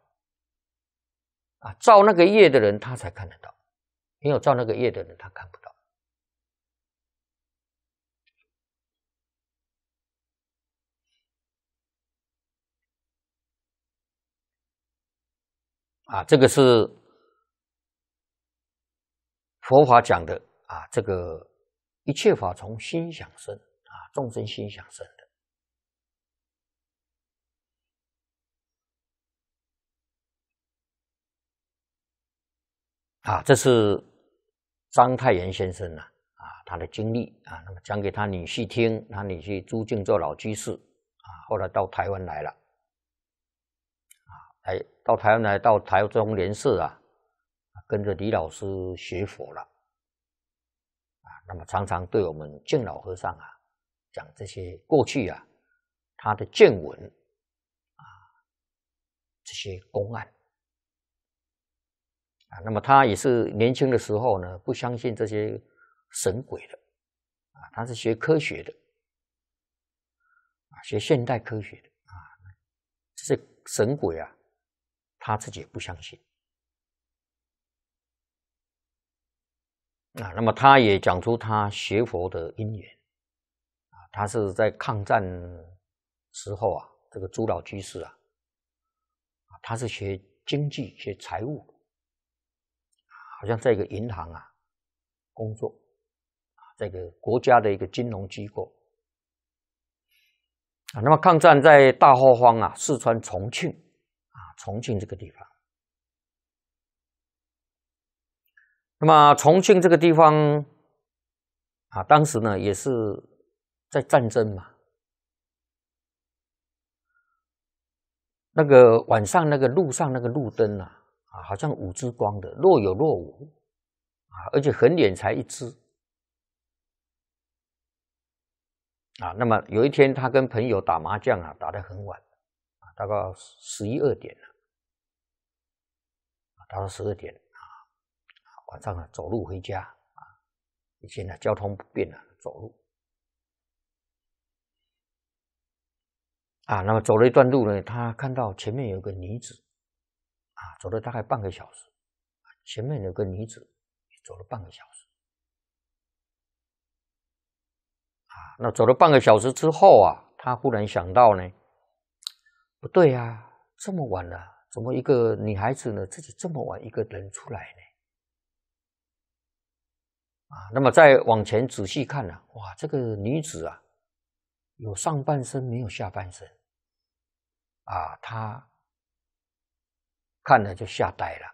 啊！造那个业的人，他才看得到；没有造那个业的人，他看不到。啊，这个是佛法讲的啊，这个一切法从心想生啊，众生心想生。啊，这是章太炎先生呐，啊，他的经历啊，那么讲给他女婿听，他女婿朱静做老居士，啊，后来到台湾来了，啊，来到台湾来到台中莲社啊，跟着李老师学佛了，啊，那么常常对我们敬老和尚啊讲这些过去啊他的见闻，啊，这些公案。那么他也是年轻的时候呢，不相信这些神鬼的，啊，他是学科学的，啊，学现代科学的，啊，这些神鬼啊，他自己也不相信。啊，那么他也讲出他学佛的因缘，啊，他是在抗战时候啊，这个朱老居士啊，啊，他是学经济、学财务。好像在一个银行啊工作啊，在一个国家的一个金融机构啊。那么抗战在大后方啊，四川重庆啊，重庆这个地方。那么重庆这个地方啊，当时呢也是在战争嘛。那个晚上，那个路上那个路灯啊。啊，好像五只光的，若有若无，啊，而且很远才一只，啊，那么有一天他跟朋友打麻将啊，打得很晚，啊，大概十一二点了，啊，打到十二点啊，晚上啊走路回家啊，以前呢交通不便啊，走路，啊，那么走了一段路呢，他看到前面有个女子。啊，走了大概半个小时，前面有个女子，走了半个小时。啊，那走了半个小时之后啊，他忽然想到呢，不对啊，这么晚了，怎么一个女孩子呢，自己这么晚一个人出来呢？啊，那么再往前仔细看呢，哇，这个女子啊，有上半身没有下半身，啊，她。看了就吓呆了，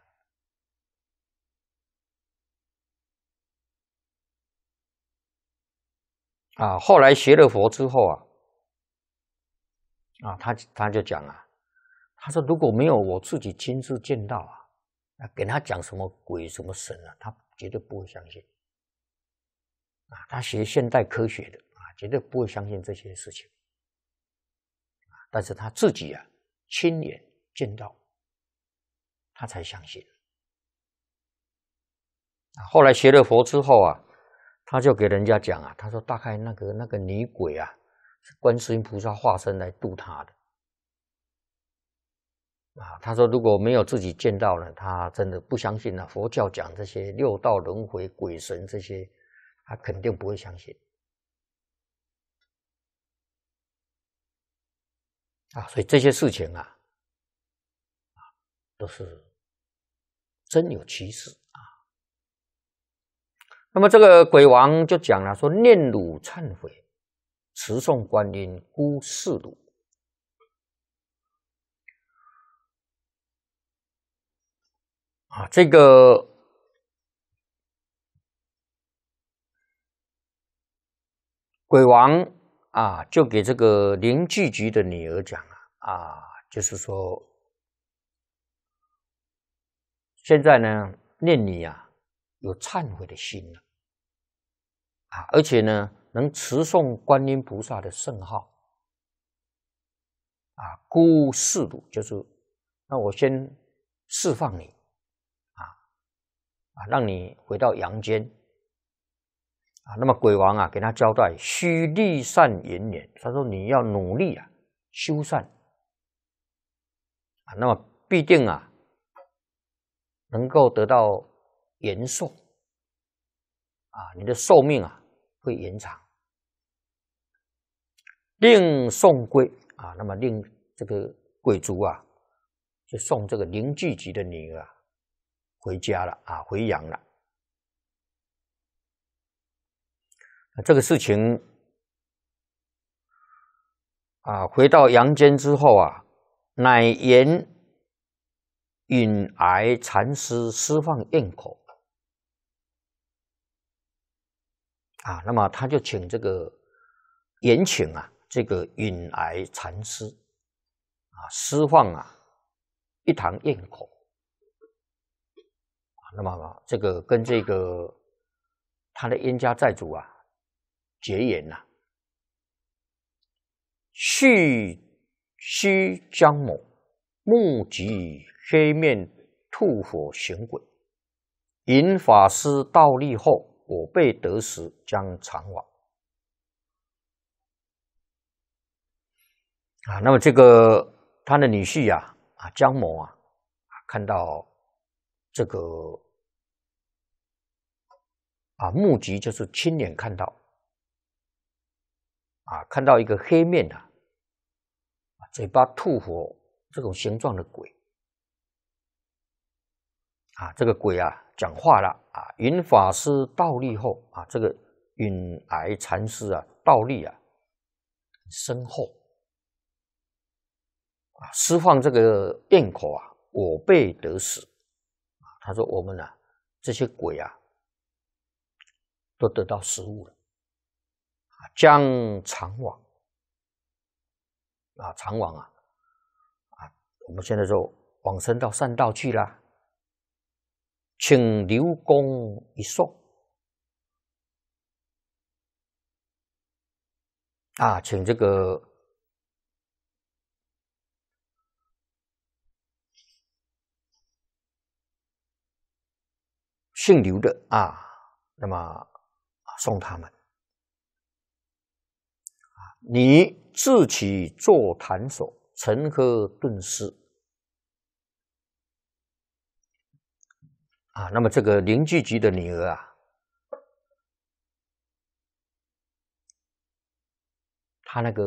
啊！后来学了佛之后啊，啊，他他就讲啊，他说如果没有我自己亲自见到啊，那给他讲什么鬼什么神啊，他绝对不会相信啊。他学现代科学的啊，绝对不会相信这些事情但是他自己啊，亲眼见到。他才相信啊！后来学了佛之后啊，他就给人家讲啊，他说：“大概那个那个女鬼啊，是观世音菩萨化身来度他的啊。”他说：“如果没有自己见到呢，他真的不相信啊。佛教讲这些六道轮回、鬼神这些，他肯定不会相信啊。所以这些事情啊，啊，都是。”真有其事啊！那么这个鬼王就讲了，说念汝忏悔，持诵观音，孤世汝。”啊。这个鬼王啊，就给这个林菊菊的女儿讲了啊，就是说。现在呢，念你啊，有忏悔的心了啊，而且呢，能持诵观音菩萨的圣号啊，孤四就是，那我先释放你啊啊，让你回到阳间啊。那么鬼王啊，给他交代，须立善延年，他说你要努力啊，修善啊，那么必定啊。能够得到延寿啊，你的寿命啊会延长。令送归啊，那么令这个贵族啊，就送这个林聚级的女儿回家了啊，回阳了。这个事情啊，回到阳间之后啊，乃言。允癌禅师施放焰口啊，那么他就请这个延请啊，这个允癌禅师啊施放啊一堂焰口啊，那么这个跟这个他的冤家债主啊结缘呐，旭旭江某目及。黑面吐火行鬼，引法师倒立后，我被得时将长亡。啊，那么这个他的女婿呀，啊江某啊，啊看到这个，啊目击就是亲眼看到，啊看到一个黑面的，啊嘴巴吐火这种形状的鬼。啊，这个鬼啊，讲话了啊！云法师倒立后啊，这个云癌禅师啊，倒立啊，身后啊，释放这个焰口啊，我辈得死啊！他说：“我们呢，这些鬼啊，都得到食物了啊，将长往啊，长往啊啊！我们现在就往生到善道去了。”请刘公一送啊，请这个姓刘的啊，那么送他们你自己坐坛所，乘客顿失。啊，那么这个林巨吉的女儿啊，她那个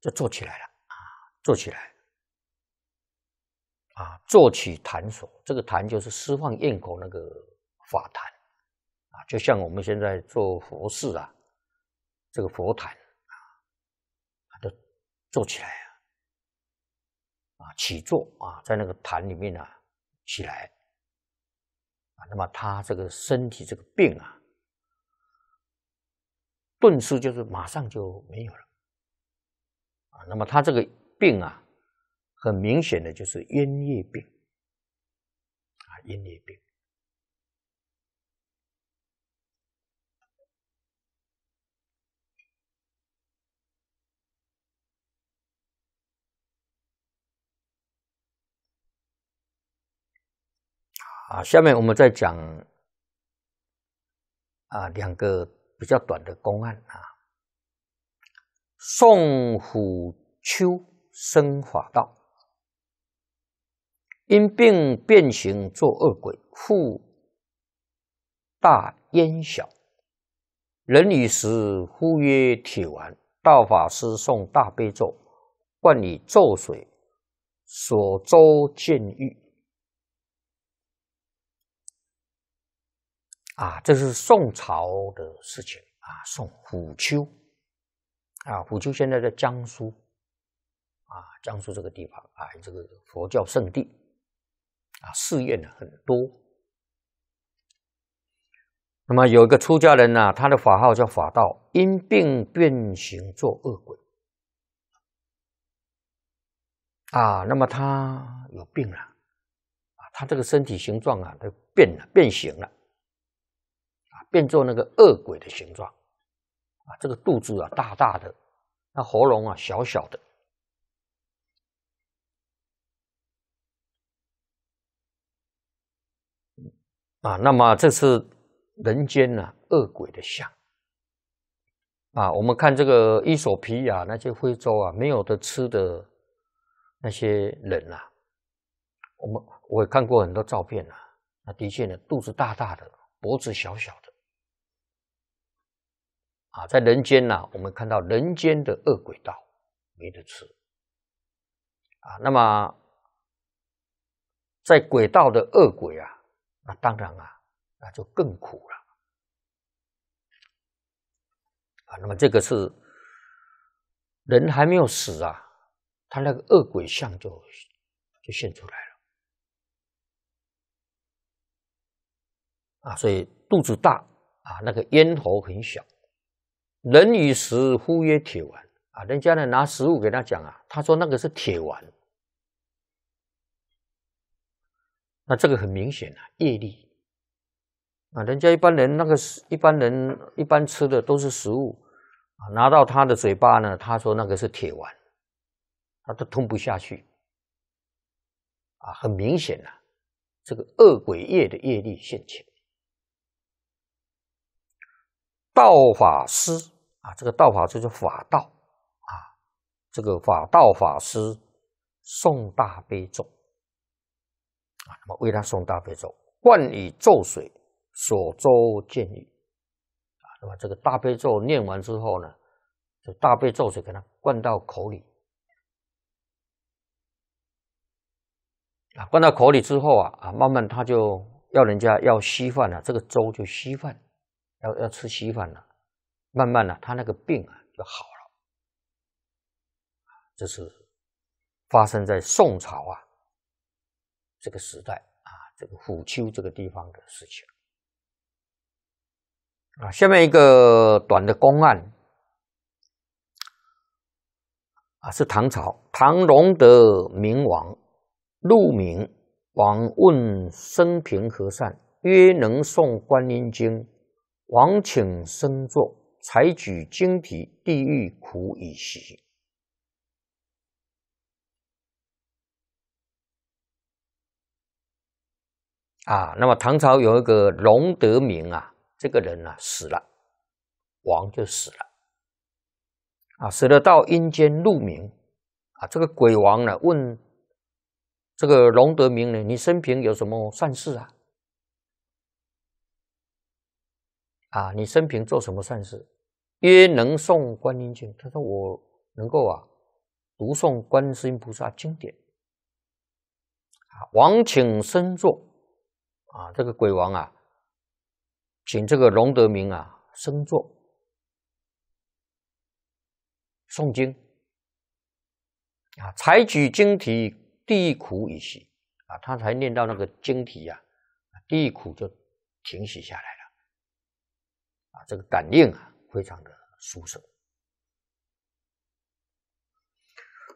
就做起来了啊，做起来，啊，做起坛所，这个坛就是释放焰口那个法坛，啊，就像我们现在做佛事啊，这个佛坛啊，都做起来了。啊，起坐啊，在那个坛里面呢，起来啊，那么他这个身体这个病啊，顿时就是马上就没有了啊。那么他这个病啊，很明显的就是阴叶病啊，阴液病。啊，下面我们再讲啊两个比较短的公案啊。宋虎丘生法道，因病变形作恶鬼，腹大焉小人，以食呼曰铁丸。道法师送大悲咒，灌以咒水，所周监狱。啊，这是宋朝的事情啊。宋虎丘啊，虎丘现在在江苏啊，江苏这个地方啊，这个佛教圣地啊，寺院很多。那么有一个出家人呢，他的法号叫法道，因病变形做恶鬼啊。那么他有病了啊，他这个身体形状啊都变了，变形了。变作那个恶鬼的形状，啊，这个肚子啊大大的，那喉咙啊小小的，啊，那么这是人间呢恶鬼的像，啊，我们看这个伊索皮亚那些非洲啊没有的吃的那些人啊，我们我也看过很多照片啊，那的确呢肚子大大的，脖子小小的。啊，在人间呐，我们看到人间的恶鬼道没得吃，啊，那么在鬼道的恶鬼啊，那当然啊，那就更苦了，啊，那么这个是人还没有死啊，他那个恶鬼相就就现出来了，啊，所以肚子大啊，那个咽喉很小。人与食呼曰铁丸啊，人家呢拿食物给他讲啊，他说那个是铁丸，那这个很明显啊，业力啊，人家一般人那个一般人一般吃的都是食物啊，拿到他的嘴巴呢，他说那个是铁丸，他都吞不下去啊，很明显啊，这个恶鬼业的业力现前。道法师啊，这个道法师是法道啊，这个法道法师诵大悲咒啊，那么为他诵大悲咒，灌以咒水，所粥见雨啊。那么这个大悲咒念完之后呢，就大悲咒水给他灌到口里啊，灌到口里之后啊，啊，慢慢他就要人家要稀饭了，这个粥就稀饭。要要吃稀饭了，慢慢的他那个病啊就好了。这是发生在宋朝啊这个时代啊，这个虎丘这个地方的事情。啊，下面一个短的公案啊，是唐朝唐隆德明王陆明王问生平和善，曰：能诵《观音经》。王请身坐，采举经题，地狱苦以习。啊，那么唐朝有一个龙德明啊，这个人啊死了，王就死了，啊，死了到阴间入冥，啊，这个鬼王呢问这个龙德明呢，你生平有什么善事啊？啊，你生平做什么善事？曰能诵观音经。他说我能够啊，读诵观世音菩萨经典。啊，王请身坐。啊，这个鬼王啊，请这个龙德明啊身坐诵经。啊，采取经题地苦已息。啊，他才念到那个经题呀，地苦就停息下来。这个感应啊，非常的舒适。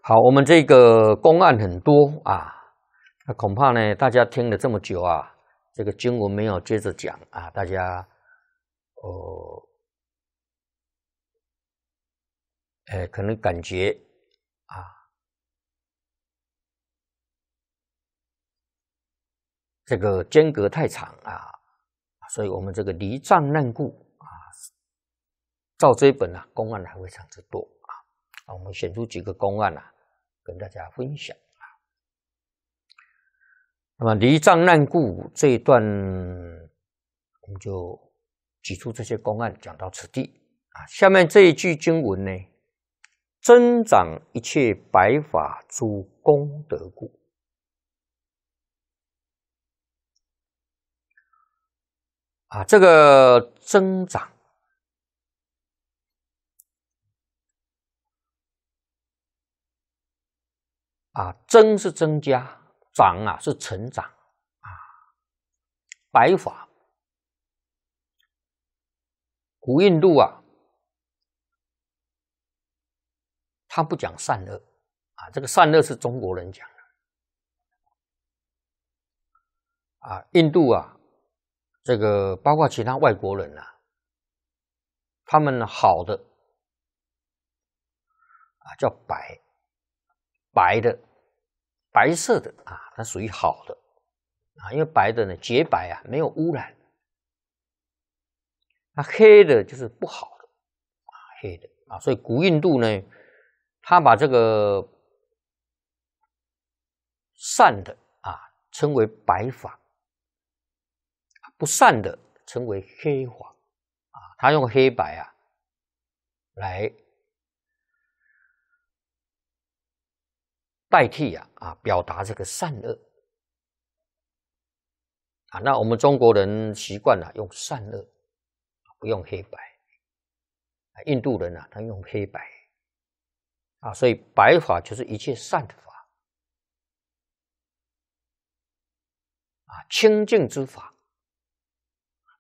好，我们这个公案很多啊，那恐怕呢，大家听了这么久啊，这个经文没有接着讲啊，大家，呃，呃，可能感觉啊，这个间隔太长啊，所以我们这个离障难故。到一本啊，公案还会非常之多啊！啊，我们选出几个公案啊，跟大家分享啊。那么离障难故这一段，我们就举出这些公案讲到此地啊。下面这一句经文呢，增长一切白法诸功德故啊，这个增长。啊，增是增加，长啊是成长，啊，白法，古印度啊，他不讲善恶，啊，这个善恶是中国人讲的，啊，印度啊，这个包括其他外国人啊，他们好的啊叫白。白的，白色的啊，它属于好的啊，因为白的呢，洁白啊，没有污染。那黑的就是不好的啊，黑的啊，所以古印度呢，他把这个善的啊称为白法，不善的称为黑法啊，他用黑白啊来。代替呀啊，表达这个善恶啊，那我们中国人习惯了用善恶，不用黑白。印度人呢，他用黑白啊，所以白法就是一切善的法啊，清净之法，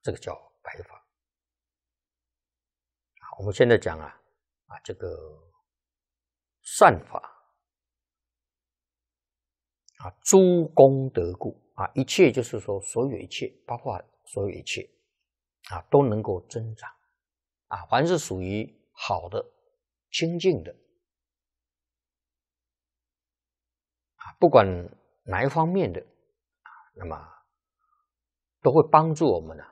这个叫白法。啊、我们现在讲啊啊，这个善法。啊，诸功德故啊，一切就是说，所有一切，包括所有一切啊，都能够增长啊，凡是属于好的、清净的啊，不管哪一方面的啊，那么都会帮助我们呢，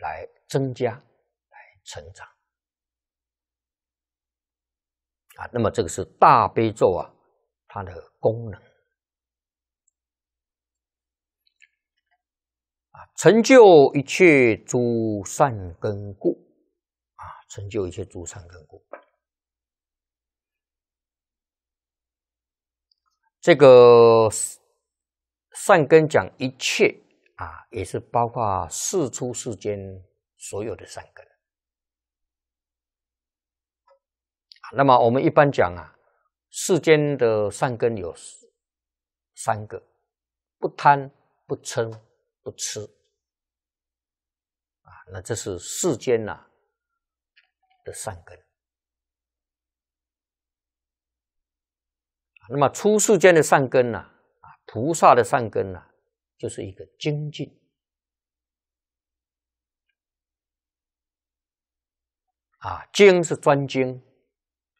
来增加、来成长。啊，那么这个是大悲咒啊，它的功能。成就一切诸善根故，啊，成就一切诸善根故。这个善根讲一切啊，也是包括世出世间所有的善根。那么我们一般讲啊，世间的善根有三个：不贪、不嗔、不吃。那这是世间呐的善根。那么出世间的善根呢？啊，菩萨的善根呢，就是一个精进。啊，精是专精，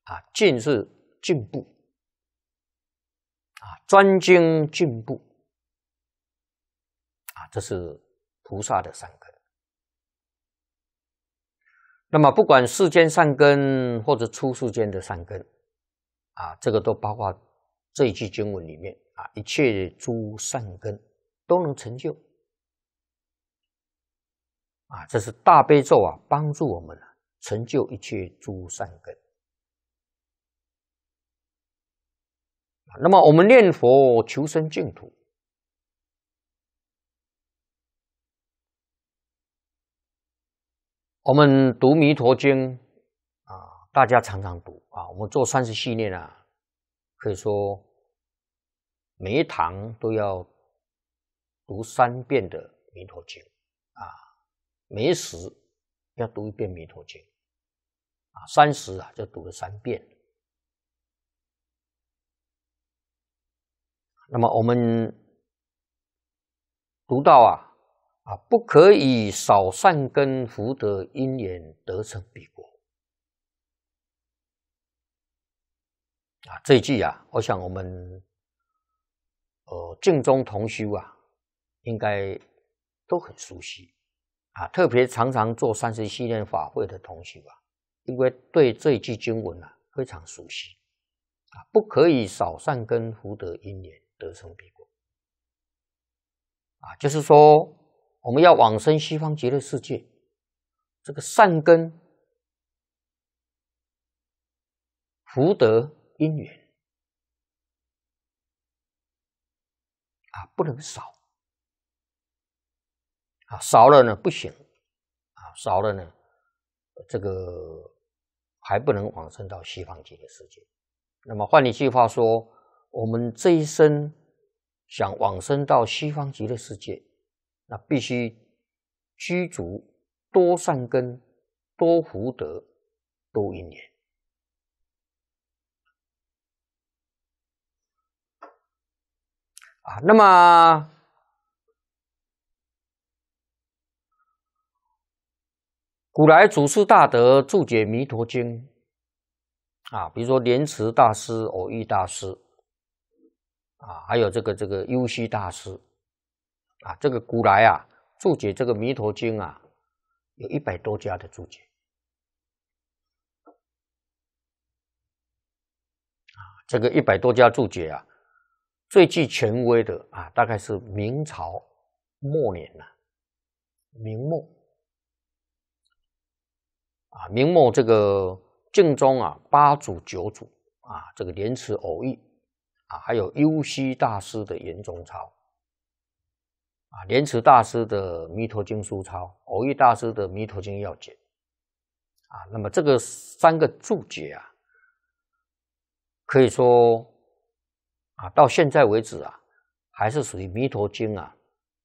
啊，进是进步，啊，专精进步，啊，这是菩萨的善根。那么，不管世间善根或者出世间的善根，啊，这个都包括这一句经文里面啊，一切诸善根都能成就，啊，这是大悲咒啊，帮助我们成就一切诸善根。那么我们念佛求生净土。我们读《弥陀经》啊，大家常常读啊。我们做三十系列呢，可以说每一堂都要读三遍的《弥陀经》啊。每时要读一遍《弥陀经》啊，三十啊就读了三遍。那么我们读到啊。啊，不可以少善根福德因缘得成彼国。啊，这一句啊，我想我们呃净宗同修啊，应该都很熟悉啊。特别常常做三十系念法会的同修啊，因为对这一句经文啊非常熟悉啊。不可以少善根福德因缘得成彼国。啊，就是说。我们要往生西方极乐世界，这个善根、福德、因缘啊，不能少啊，少了呢不行啊，少了呢，这个还不能往生到西方极乐世界。那么换一句话说，我们这一生想往生到西方极乐世界。那必须居足多善根，多福德，多因缘啊。那么古来祖师大德注解《弥陀经》啊，比如说莲池大师、偶遇大师啊，还有这个这个优西大师。啊，这个古来啊，注解这个《弥陀经》啊，有一百多家的注解。啊，这个一百多家注解啊，最具权威的啊，大概是明朝末年呐，明末。啊，明末这个晋宗啊，八祖九祖啊，这个莲池偶遇啊，还有优西大师的严宗超。啊，莲池大师的《弥陀经疏钞》，偶遇大师的《弥陀经要解》，啊，那么这个三个注解啊，可以说，啊，到现在为止啊，还是属于《弥陀经》啊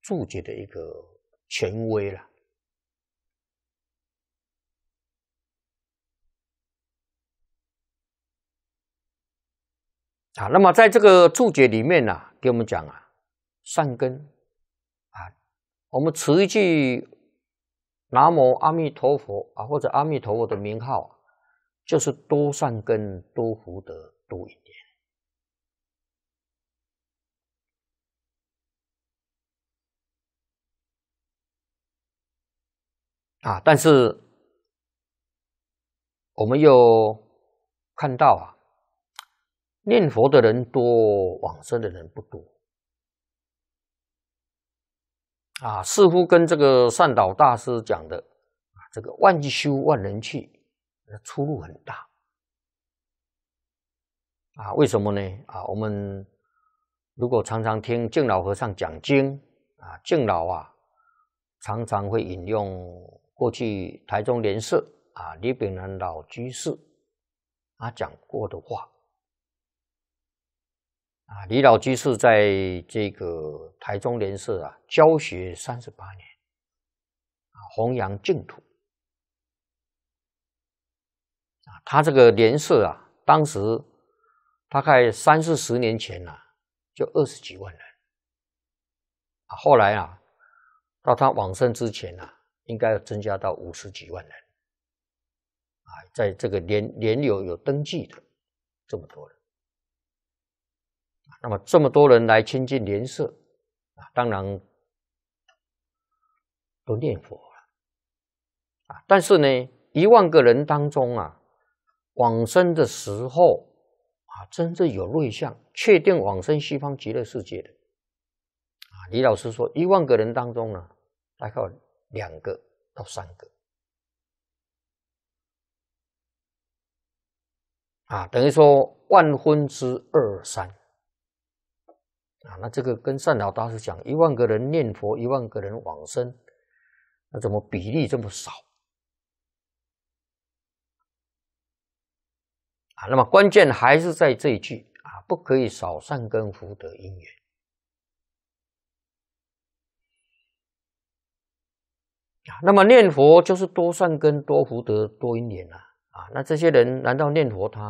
注解的一个权威了。啊，那么在这个注解里面呢，给我们讲啊，善根。我们持一句“南无阿弥陀佛”啊，或者阿弥陀佛的名号，就是多善根、多福德多一点啊。但是，我们又看到啊，念佛的人多，往生的人不多。啊，似乎跟这个善导大师讲的啊，这个万修万人去，出入很大啊。为什么呢？啊，我们如果常常听敬老和尚讲经啊，敬老啊，常常会引用过去台中莲社啊，李炳南老居士啊讲过的话。啊，李老居士在这个台中莲社啊，教学三十八年，啊，弘扬净土，啊，他这个莲社啊，当时大概三四十年前呢，就二十几万人，啊，后来啊，到他往生之前呢，应该要增加到五十几万人，啊，在这个莲莲友有登记的这么多人。那么这么多人来亲近莲社啊，当然都念佛了啊。但是呢，一万个人当中啊，往生的时候啊，真正有瑞相、确定往生西方极乐世界的啊，李老师说，一万个人当中呢，大概两个到三个啊，等于说万分之二三。啊，那这个跟善老大是讲一万个人念佛，一万个人往生，那怎么比例这么少？啊，那么关键还是在这一句啊，不可以少善根福德因缘啊。那么念佛就是多善根、多福德、多因缘啊。啊，那这些人难道念佛他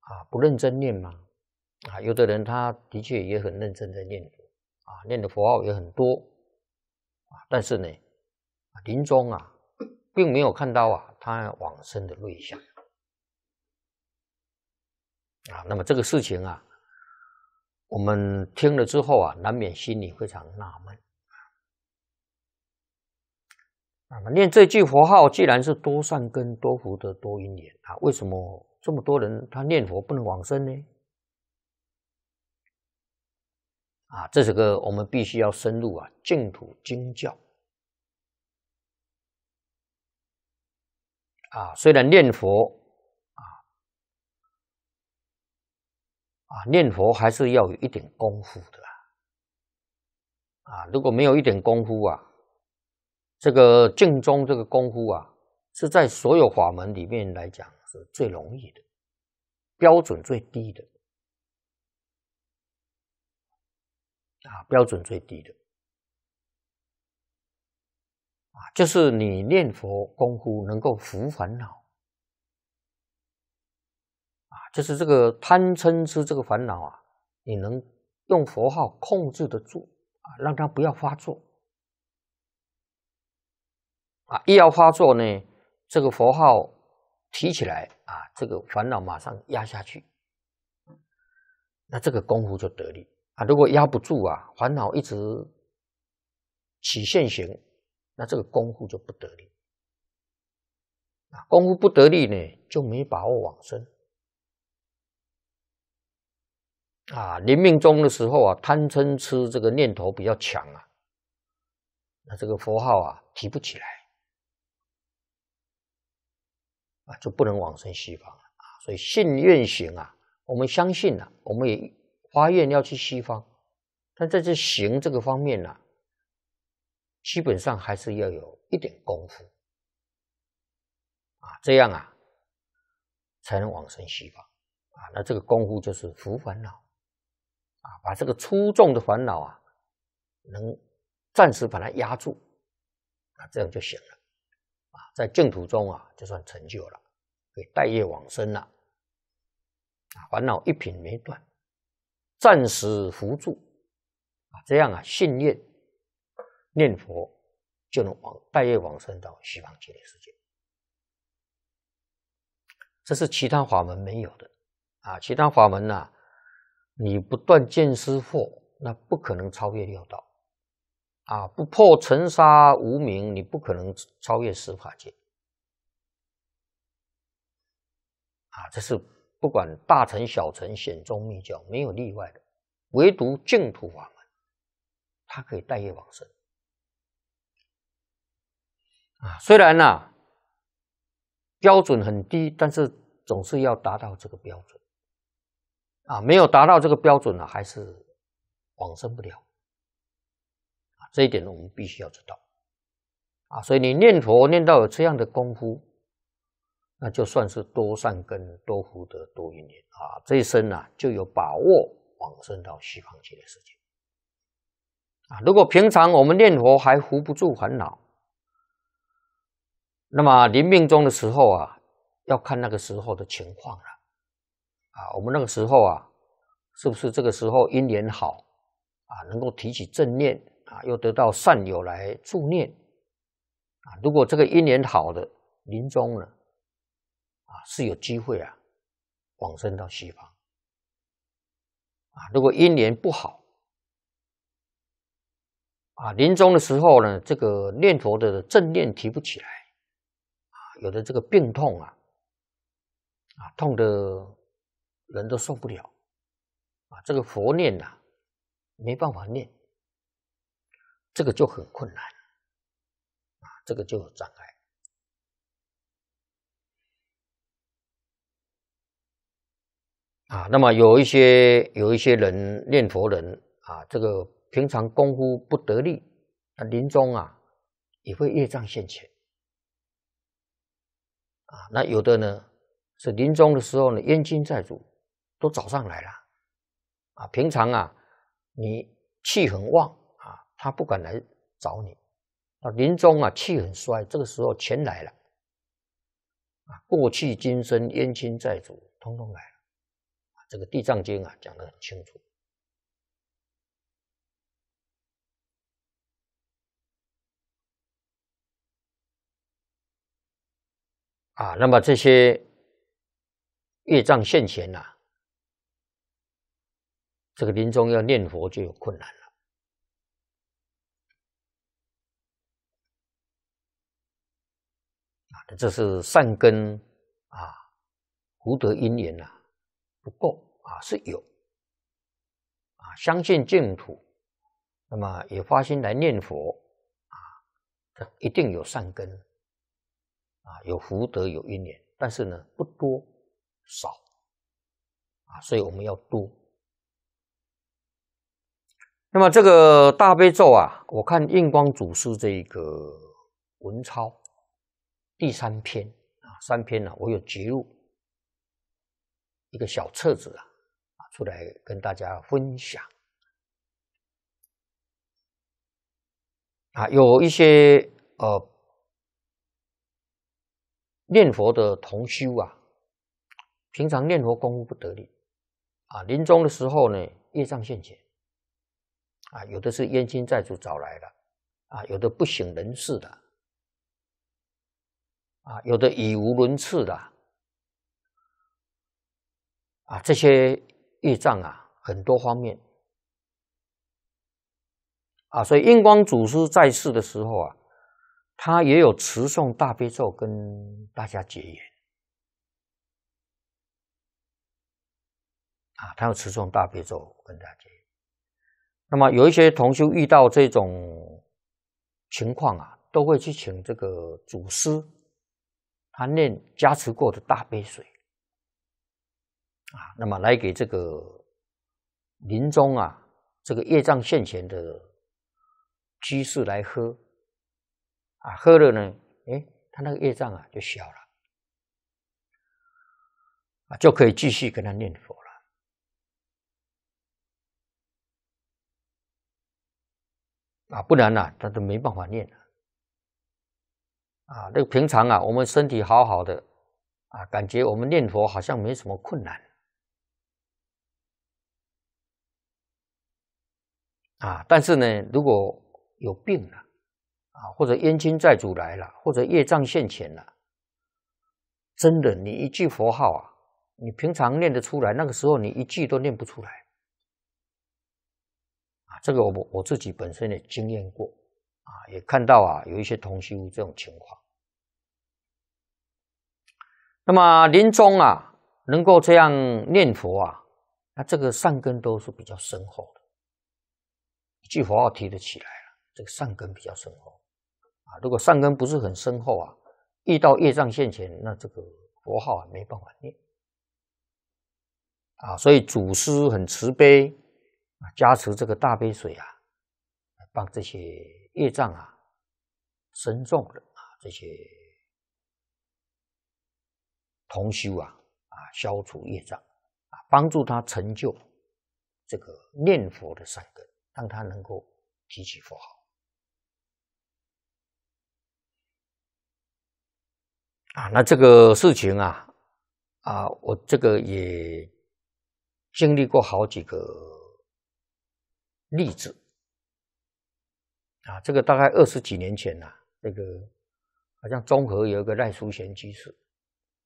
啊不认真念吗？啊，有的人他的确也很认真在念佛啊，念的佛号也很多啊，但是呢，临终啊，并没有看到啊他往生的瑞相啊。那么这个事情啊，我们听了之后啊，难免心里非常纳闷啊。那么念这句佛号，既然是多善根、多福德、多因缘啊，为什么这么多人他念佛不能往生呢？啊，这首歌我们必须要深入啊净土经教啊，虽然念佛啊啊念佛还是要有一点功夫的啊，如果没有一点功夫啊，这个净宗这个功夫啊是在所有法门里面来讲是最容易的，标准最低的。啊，标准最低的啊，就是你念佛功夫能够服烦恼啊，就是这个贪嗔痴这个烦恼啊，你能用佛号控制得住啊，让它不要发作啊，一要发作呢，这个佛号提起来啊，这个烦恼马上压下去，那这个功夫就得力。啊，如果压不住啊，烦恼一直起现行，那这个功夫就不得力啊。功夫不得力呢，就没把握往生啊。临命终的时候啊，贪嗔痴这个念头比较强啊，那这个佛号啊提不起来啊，就不能往生西方啊。所以信愿行啊，我们相信啊，我们也。发愿要去西方，但在这行这个方面呢，基本上还是要有一点功夫啊，这样啊，才能往生西方啊。那这个功夫就是福烦恼啊，把这个粗重的烦恼啊，能暂时把它压住啊，这样就行了啊。在净土中啊，就算成就了，给待业往生了啊，烦恼一品没断。暂时扶助，啊，这样啊，信念念佛就能往带业往生到西方极乐世界。这是其他法门没有的，啊，其他法门呢，你不断见思惑，那不可能超越六道，啊，不破尘沙无明，你不可能超越十法界，啊，这是。不管大乘小乘显宗密教没有例外的，唯独净土法门，它可以带业往生。啊，虽然啊、标准很低，但是总是要达到这个标准。啊，没有达到这个标准呢，还是往生不了。啊，这一点呢，我们必须要知道。啊，所以你念佛念到有这样的功夫。那就算是多善根、多福德、多因缘啊，这一生呢就有把握往生到西方极乐世界啊。如果平常我们念佛还扶不住烦恼，那么临命终的时候啊，要看那个时候的情况了啊。我们那个时候啊，是不是这个时候因缘好啊，能够提起正念啊，又得到善友来助念啊？如果这个因缘好的临终了。啊，是有机会啊，往生到西方啊。如果因缘不好啊，临终的时候呢，这个念佛的正念提不起来啊，有的这个病痛啊，啊，痛的人都受不了啊，这个佛念呐，没办法念，这个就很困难啊，这个就有障碍。啊，那么有一些有一些人念佛人啊，这个平常功夫不得力，那临终啊也会业障现前啊。那有的呢是临终的时候呢，冤亲债主都找上来了啊。平常啊你气很旺啊，他不敢来找你。啊，临终啊气很衰，这个时候钱来了啊，过去今生冤亲债主通通来。这个《地藏经》啊，讲得很清楚。啊，那么这些业障现前呐，这个临终要念佛就有困难了。啊，这是善根啊，福德因缘呐。不够啊，是有啊，相信净土，那么也发心来念佛啊，一定有善根啊，有福德，有因缘，但是呢，不多少啊，所以我们要多。那么这个大悲咒啊，我看印光祖师这个文抄第三篇啊，三篇呢，我有记录。一个小册子啊，啊，出来跟大家分享。啊，有一些呃念佛的同修啊，平常念佛功夫不得力，啊，临终的时候呢，业障现前，啊，有的是冤亲债主找来的，啊，有的不省人事的，啊，有的语无伦次的。啊，这些业障啊，很多方面啊，所以印光祖师在世的时候啊，他也有持诵大悲咒跟大家结缘啊，他有持诵大悲咒跟大家结。那么有一些同修遇到这种情况啊，都会去请这个祖师他念加持过的大悲水。啊，那么来给这个临终啊，这个业障现前的居士来喝，啊，喝了呢，哎，他那个业障啊就小了，啊，就可以继续跟他念佛了，啊，不然呢，他都没办法念了，啊，那个平常啊，我们身体好好的，啊，感觉我们念佛好像没什么困难。啊，但是呢，如果有病了，啊，或者冤亲债主来了，或者业障现前了，真的，你一句佛号啊，你平常念得出来，那个时候你一句都念不出来。啊，这个我我我自己本身也经验过，啊，也看到啊有一些同修这种情况。那么临终啊，能够这样念佛啊，那这个善根都是比较深厚的。具佛号提得起来了，这个善根比较深厚啊。如果善根不是很深厚啊，遇到业障现前，那这个佛号啊没办法念啊。所以祖师很慈悲啊，加持这个大悲水啊，把这些业障啊、身重的啊这些同修啊啊消除业障啊，帮助他成就这个念佛的善根。让他能够提起佛号啊！那这个事情啊，啊，我这个也经历过好几个例子啊。这个大概二十几年前呐，这个好像中和有一个赖淑贤居士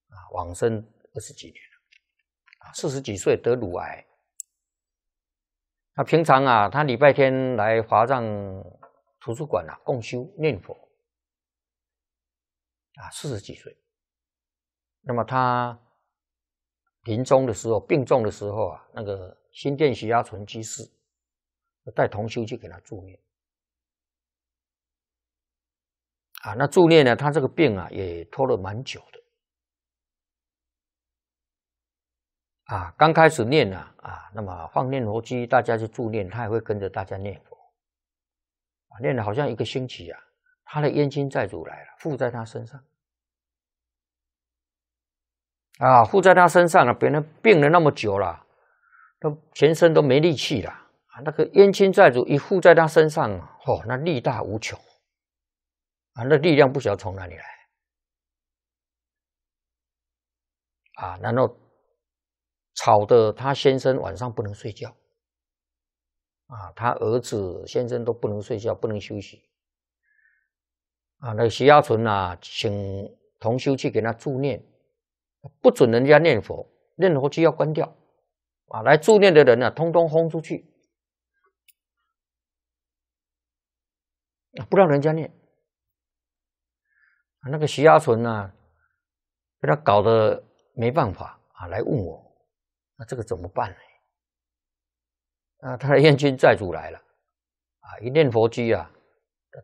啊，往生二十几年了啊，四十几岁得乳癌。那平常啊，他礼拜天来华藏图书馆啊共修念佛，啊四十几岁，那么他临终的时候病重的时候啊，那个心电血压存积失，带同修去给他助念，啊那助念呢，他这个病啊也拖了蛮久的。啊，刚开始念呢，啊，那么放念佛机，大家去助念，他也会跟着大家念佛。啊，念了好像一个星期啊，他的冤亲债主来了，附在他身上。啊，附在他身上了，别人病了那么久了，都全身都没力气了。啊，那个冤亲债主一附在他身上，哦，那力大无穷。啊，那力量不晓得从哪里来。啊，然后。吵得他先生晚上不能睡觉，啊，他儿子先生都不能睡觉，不能休息，啊，那徐亚纯呐，请同修去给他助念，不准人家念佛，念佛机要关掉，啊，来助念的人呢，通通轰出去，不让人家念。那个徐亚纯呢，被他搞得没办法啊，来问我。那这个怎么办呢？啊，他的燕军债主来了，啊，一念佛机啊，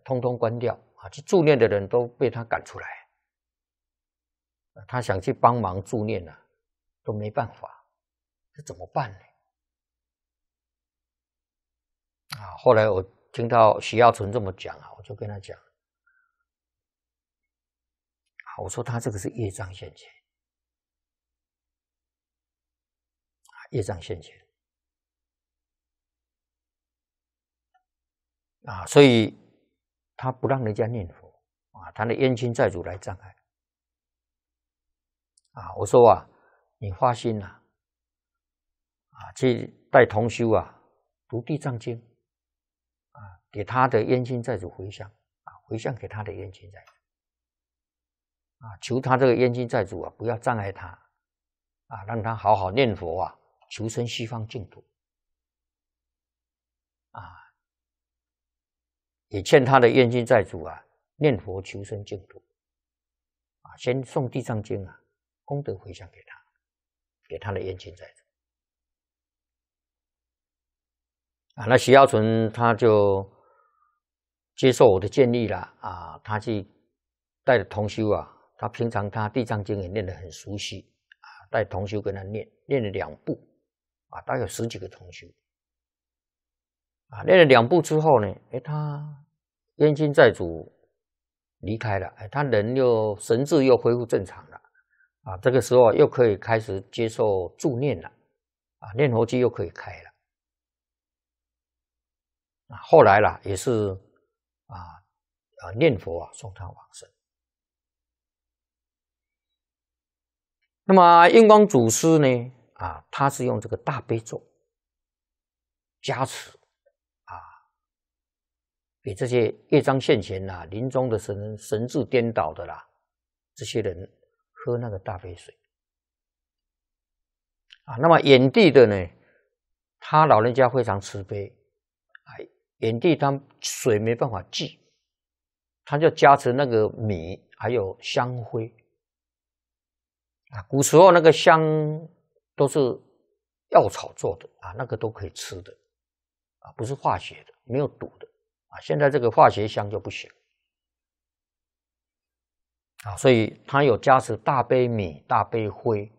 通通关掉啊，去助念的人都被他赶出来，他想去帮忙助念呢，都没办法，这怎么办呢？啊，后来我听到徐耀纯这么讲啊，我就跟他讲，啊，我说他这个是业障现前。业障现前啊，所以他不让人家念佛啊，他的冤亲债主来障碍啊。我说啊，你花心了啊，去带同修啊读地藏经啊，给他的冤亲债主回向啊，回向给他的冤亲债啊，求他这个冤亲债主啊不要障碍他啊，让他好好念佛啊。求生西方净土啊！也欠他的冤亲债主啊念佛求生净土啊！先送地藏经啊，功德回向给他，给他的冤亲债主啊。那徐耀纯他就接受我的建议了啊，他去带着同修啊。他平常他地藏经也念得很熟悉啊，带同修跟他念，念了两部。啊，大有十几个同学，啊，练了两步之后呢，哎，他冤亲债主离开了，哎，他人又神智又恢复正常了，啊，这个时候又可以开始接受助念了，啊，念佛机又可以开了，啊，后来啦，也是，啊，啊念佛啊，送他往生。那么印光祖师呢？啊，他是用这个大悲咒加持，啊，给这些业障现前呐、临终的神神志颠倒的啦，这些人喝那个大悲水。啊，那么炎帝的呢，他老人家非常慈悲，哎，炎帝他水没办法济，他就加持那个米还有香灰，啊，古时候那个香。都是药草做的啊，那个都可以吃的啊，不是化学的，没有毒的啊。现在这个化学香就不行啊，所以它有加持大杯米、大杯灰，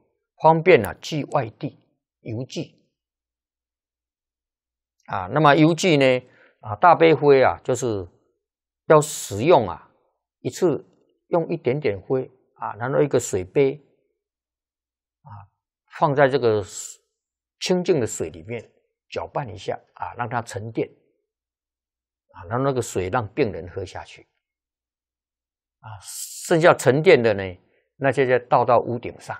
方便呢寄外地邮寄啊。那么邮寄呢啊，大杯灰啊，就是要使用啊，一次用一点点灰啊，拿到一个水杯。放在这个清净的水里面搅拌一下啊，让它沉淀啊，让那个水让病人喝下去啊，剩下沉淀的呢，那就再倒到屋顶上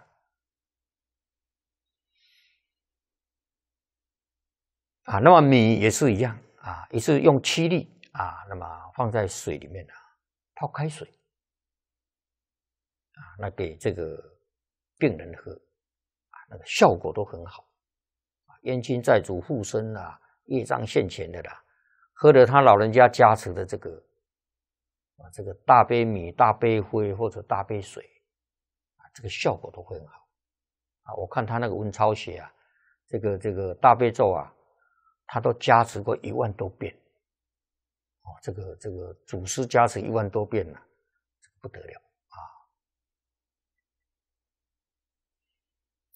啊。那么米也是一样啊，也是用七粒啊，那么放在水里面啊，泡开水啊，那给这个病人喝。效果都很好，啊，冤亲债主附身啊，业障现前的啦，喝了他老人家加持的这个，啊，这个大杯米、大杯灰或者大杯水，啊，这个效果都会很好，啊，我看他那个温超写啊，这个这个大悲咒啊，他都加持过一万多遍，哦，这个这个祖师加持一万多遍了，不得了。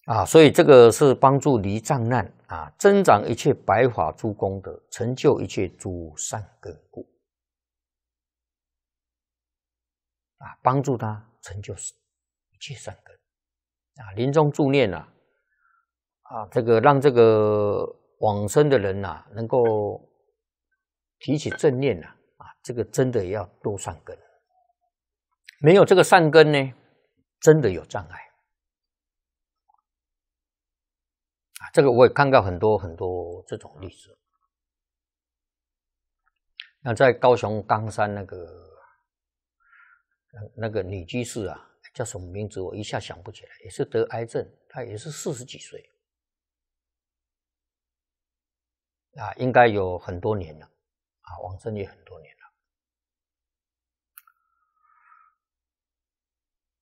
啊，所以这个是帮助离障难啊，增长一切白法诸功德，成就一切诸善根故。啊，帮助他成就一切善根。啊，临终助念呐，啊，这个让这个往生的人呐，能够提起正念呐，啊，这个真的要多善根。没有这个善根呢，真的有障碍。啊，这个我也看到很多很多这种例子。那在高雄冈山那个，那那个女居士啊，叫什么名字？我一下想不起来，也是得癌症，她也是四十几岁，啊，应该有很多年了，啊，往生也很多年。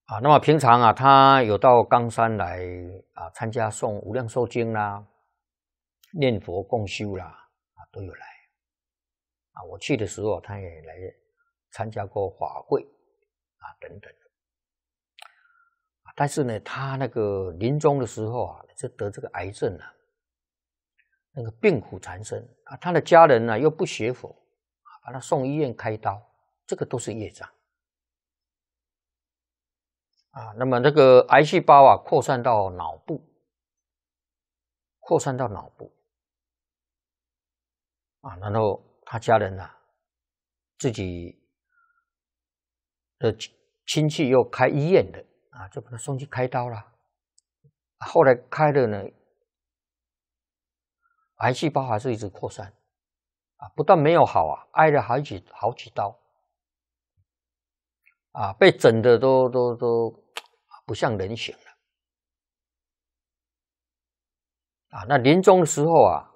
啊，那么平常啊，他有到冈山来啊，参加诵《无量寿经》啦、念佛共修啦，啊，都有来。啊，我去的时候，他也来参加过法会，啊，等等。啊，但是呢，他那个临终的时候啊，就得这个癌症了，那个病苦缠身啊，他的家人呢又不学佛，啊，把他送医院开刀，这个都是业障。啊，那么这个癌细胞啊，扩散到脑部，扩散到脑部，啊，然后他家人呢，自己，的亲亲戚又开医院的，啊，就把他送去开刀了，后来开的呢，癌细胞还是一直扩散，啊，不但没有好啊，挨了好几好几刀，啊，被整的都都都。不像人形了啊！那临终的时候啊，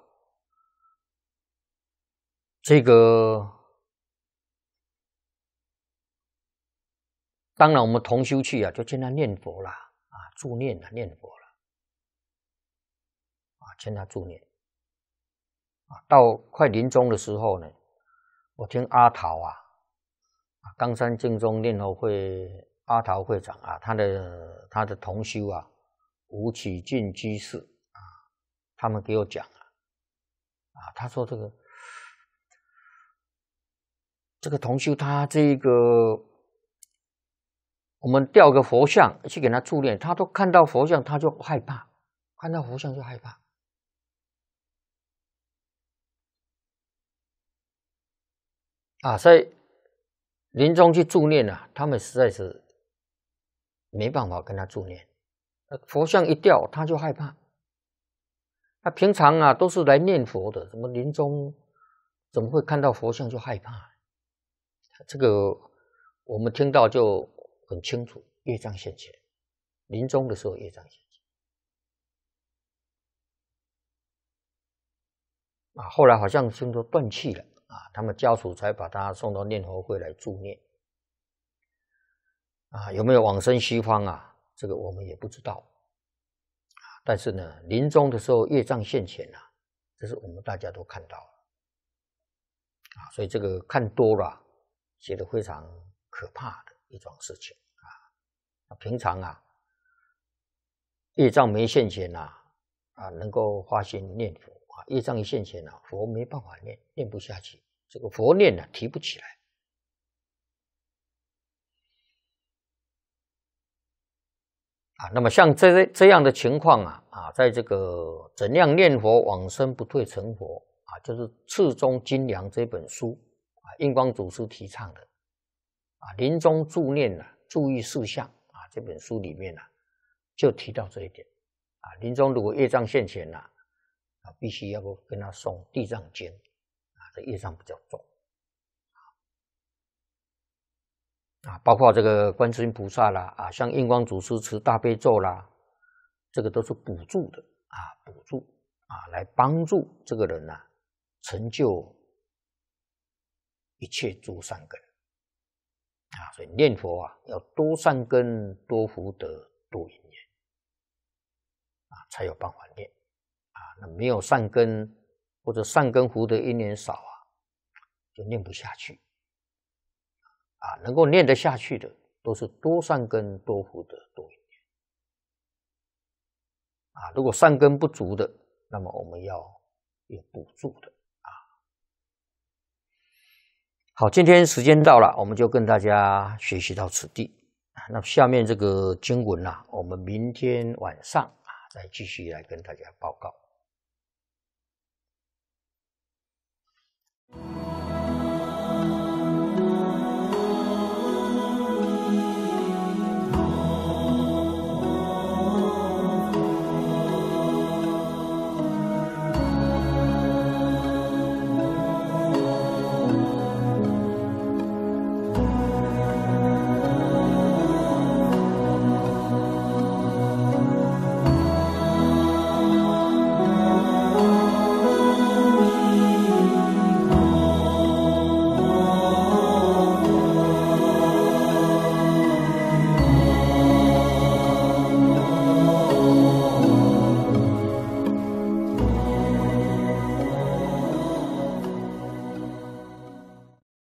这个当然我们同修去啊，就见他念佛了啊，助念啊，念佛了啊，见他助念啊。到快临终的时候呢，我听阿桃啊，冈山净宗念佛会。阿桃会长啊，他的他的同修啊，吴启进居士啊，他们给我讲啊，啊，他说这个这个同修他这个，我们吊个佛像去给他助念，他都看到佛像他就害怕，看到佛像就害怕，啊，所以临终去助念啊，他们实在是。没办法跟他助念，佛像一掉他就害怕。他平常啊都是来念佛的，怎么临终怎么会看到佛像就害怕？这个我们听到就很清楚，业障现前，临终的时候业障现前。啊，后来好像听说断气了，啊，他们家属才把他送到念佛会来助念。啊，有没有往生西方啊？这个我们也不知道啊。但是呢，临终的时候业障现前啊，这是我们大家都看到了啊。所以这个看多了，觉得非常可怕的一桩事情啊。平常啊，业障没现前呐，啊，能够发心念佛啊；业障一现前啊，佛没办法念，念不下去，这个佛念呢提不起来。那么像这这样的情况啊啊，在这个怎样念佛往生不退成佛啊，就是《次中精良》这本书啊，印光祖师提倡的啊，临终助念呢注意事项啊，这本书里面呢就提到这一点啊，临终如果业障现前呐、啊，必须要跟跟他送《地藏经》啊，这业障比较重。啊，包括这个观世音菩萨啦，啊，像印光祖师持大悲咒啦，这个都是补助的啊，补助啊，来帮助这个人呐，成就一切诸善根啊。所以念佛啊，要多善根、多福德、多因缘啊，才有办法念啊。那没有善根或者善根福德因缘少啊，就念不下去。啊，能够念得下去的，都是多善根多福德多啊，如果善根不足的，那么我们要有补助的。啊，好，今天时间到了，我们就跟大家学习到此地啊。那么下面这个经文呐，我们明天晚上啊，再继续来跟大家报告。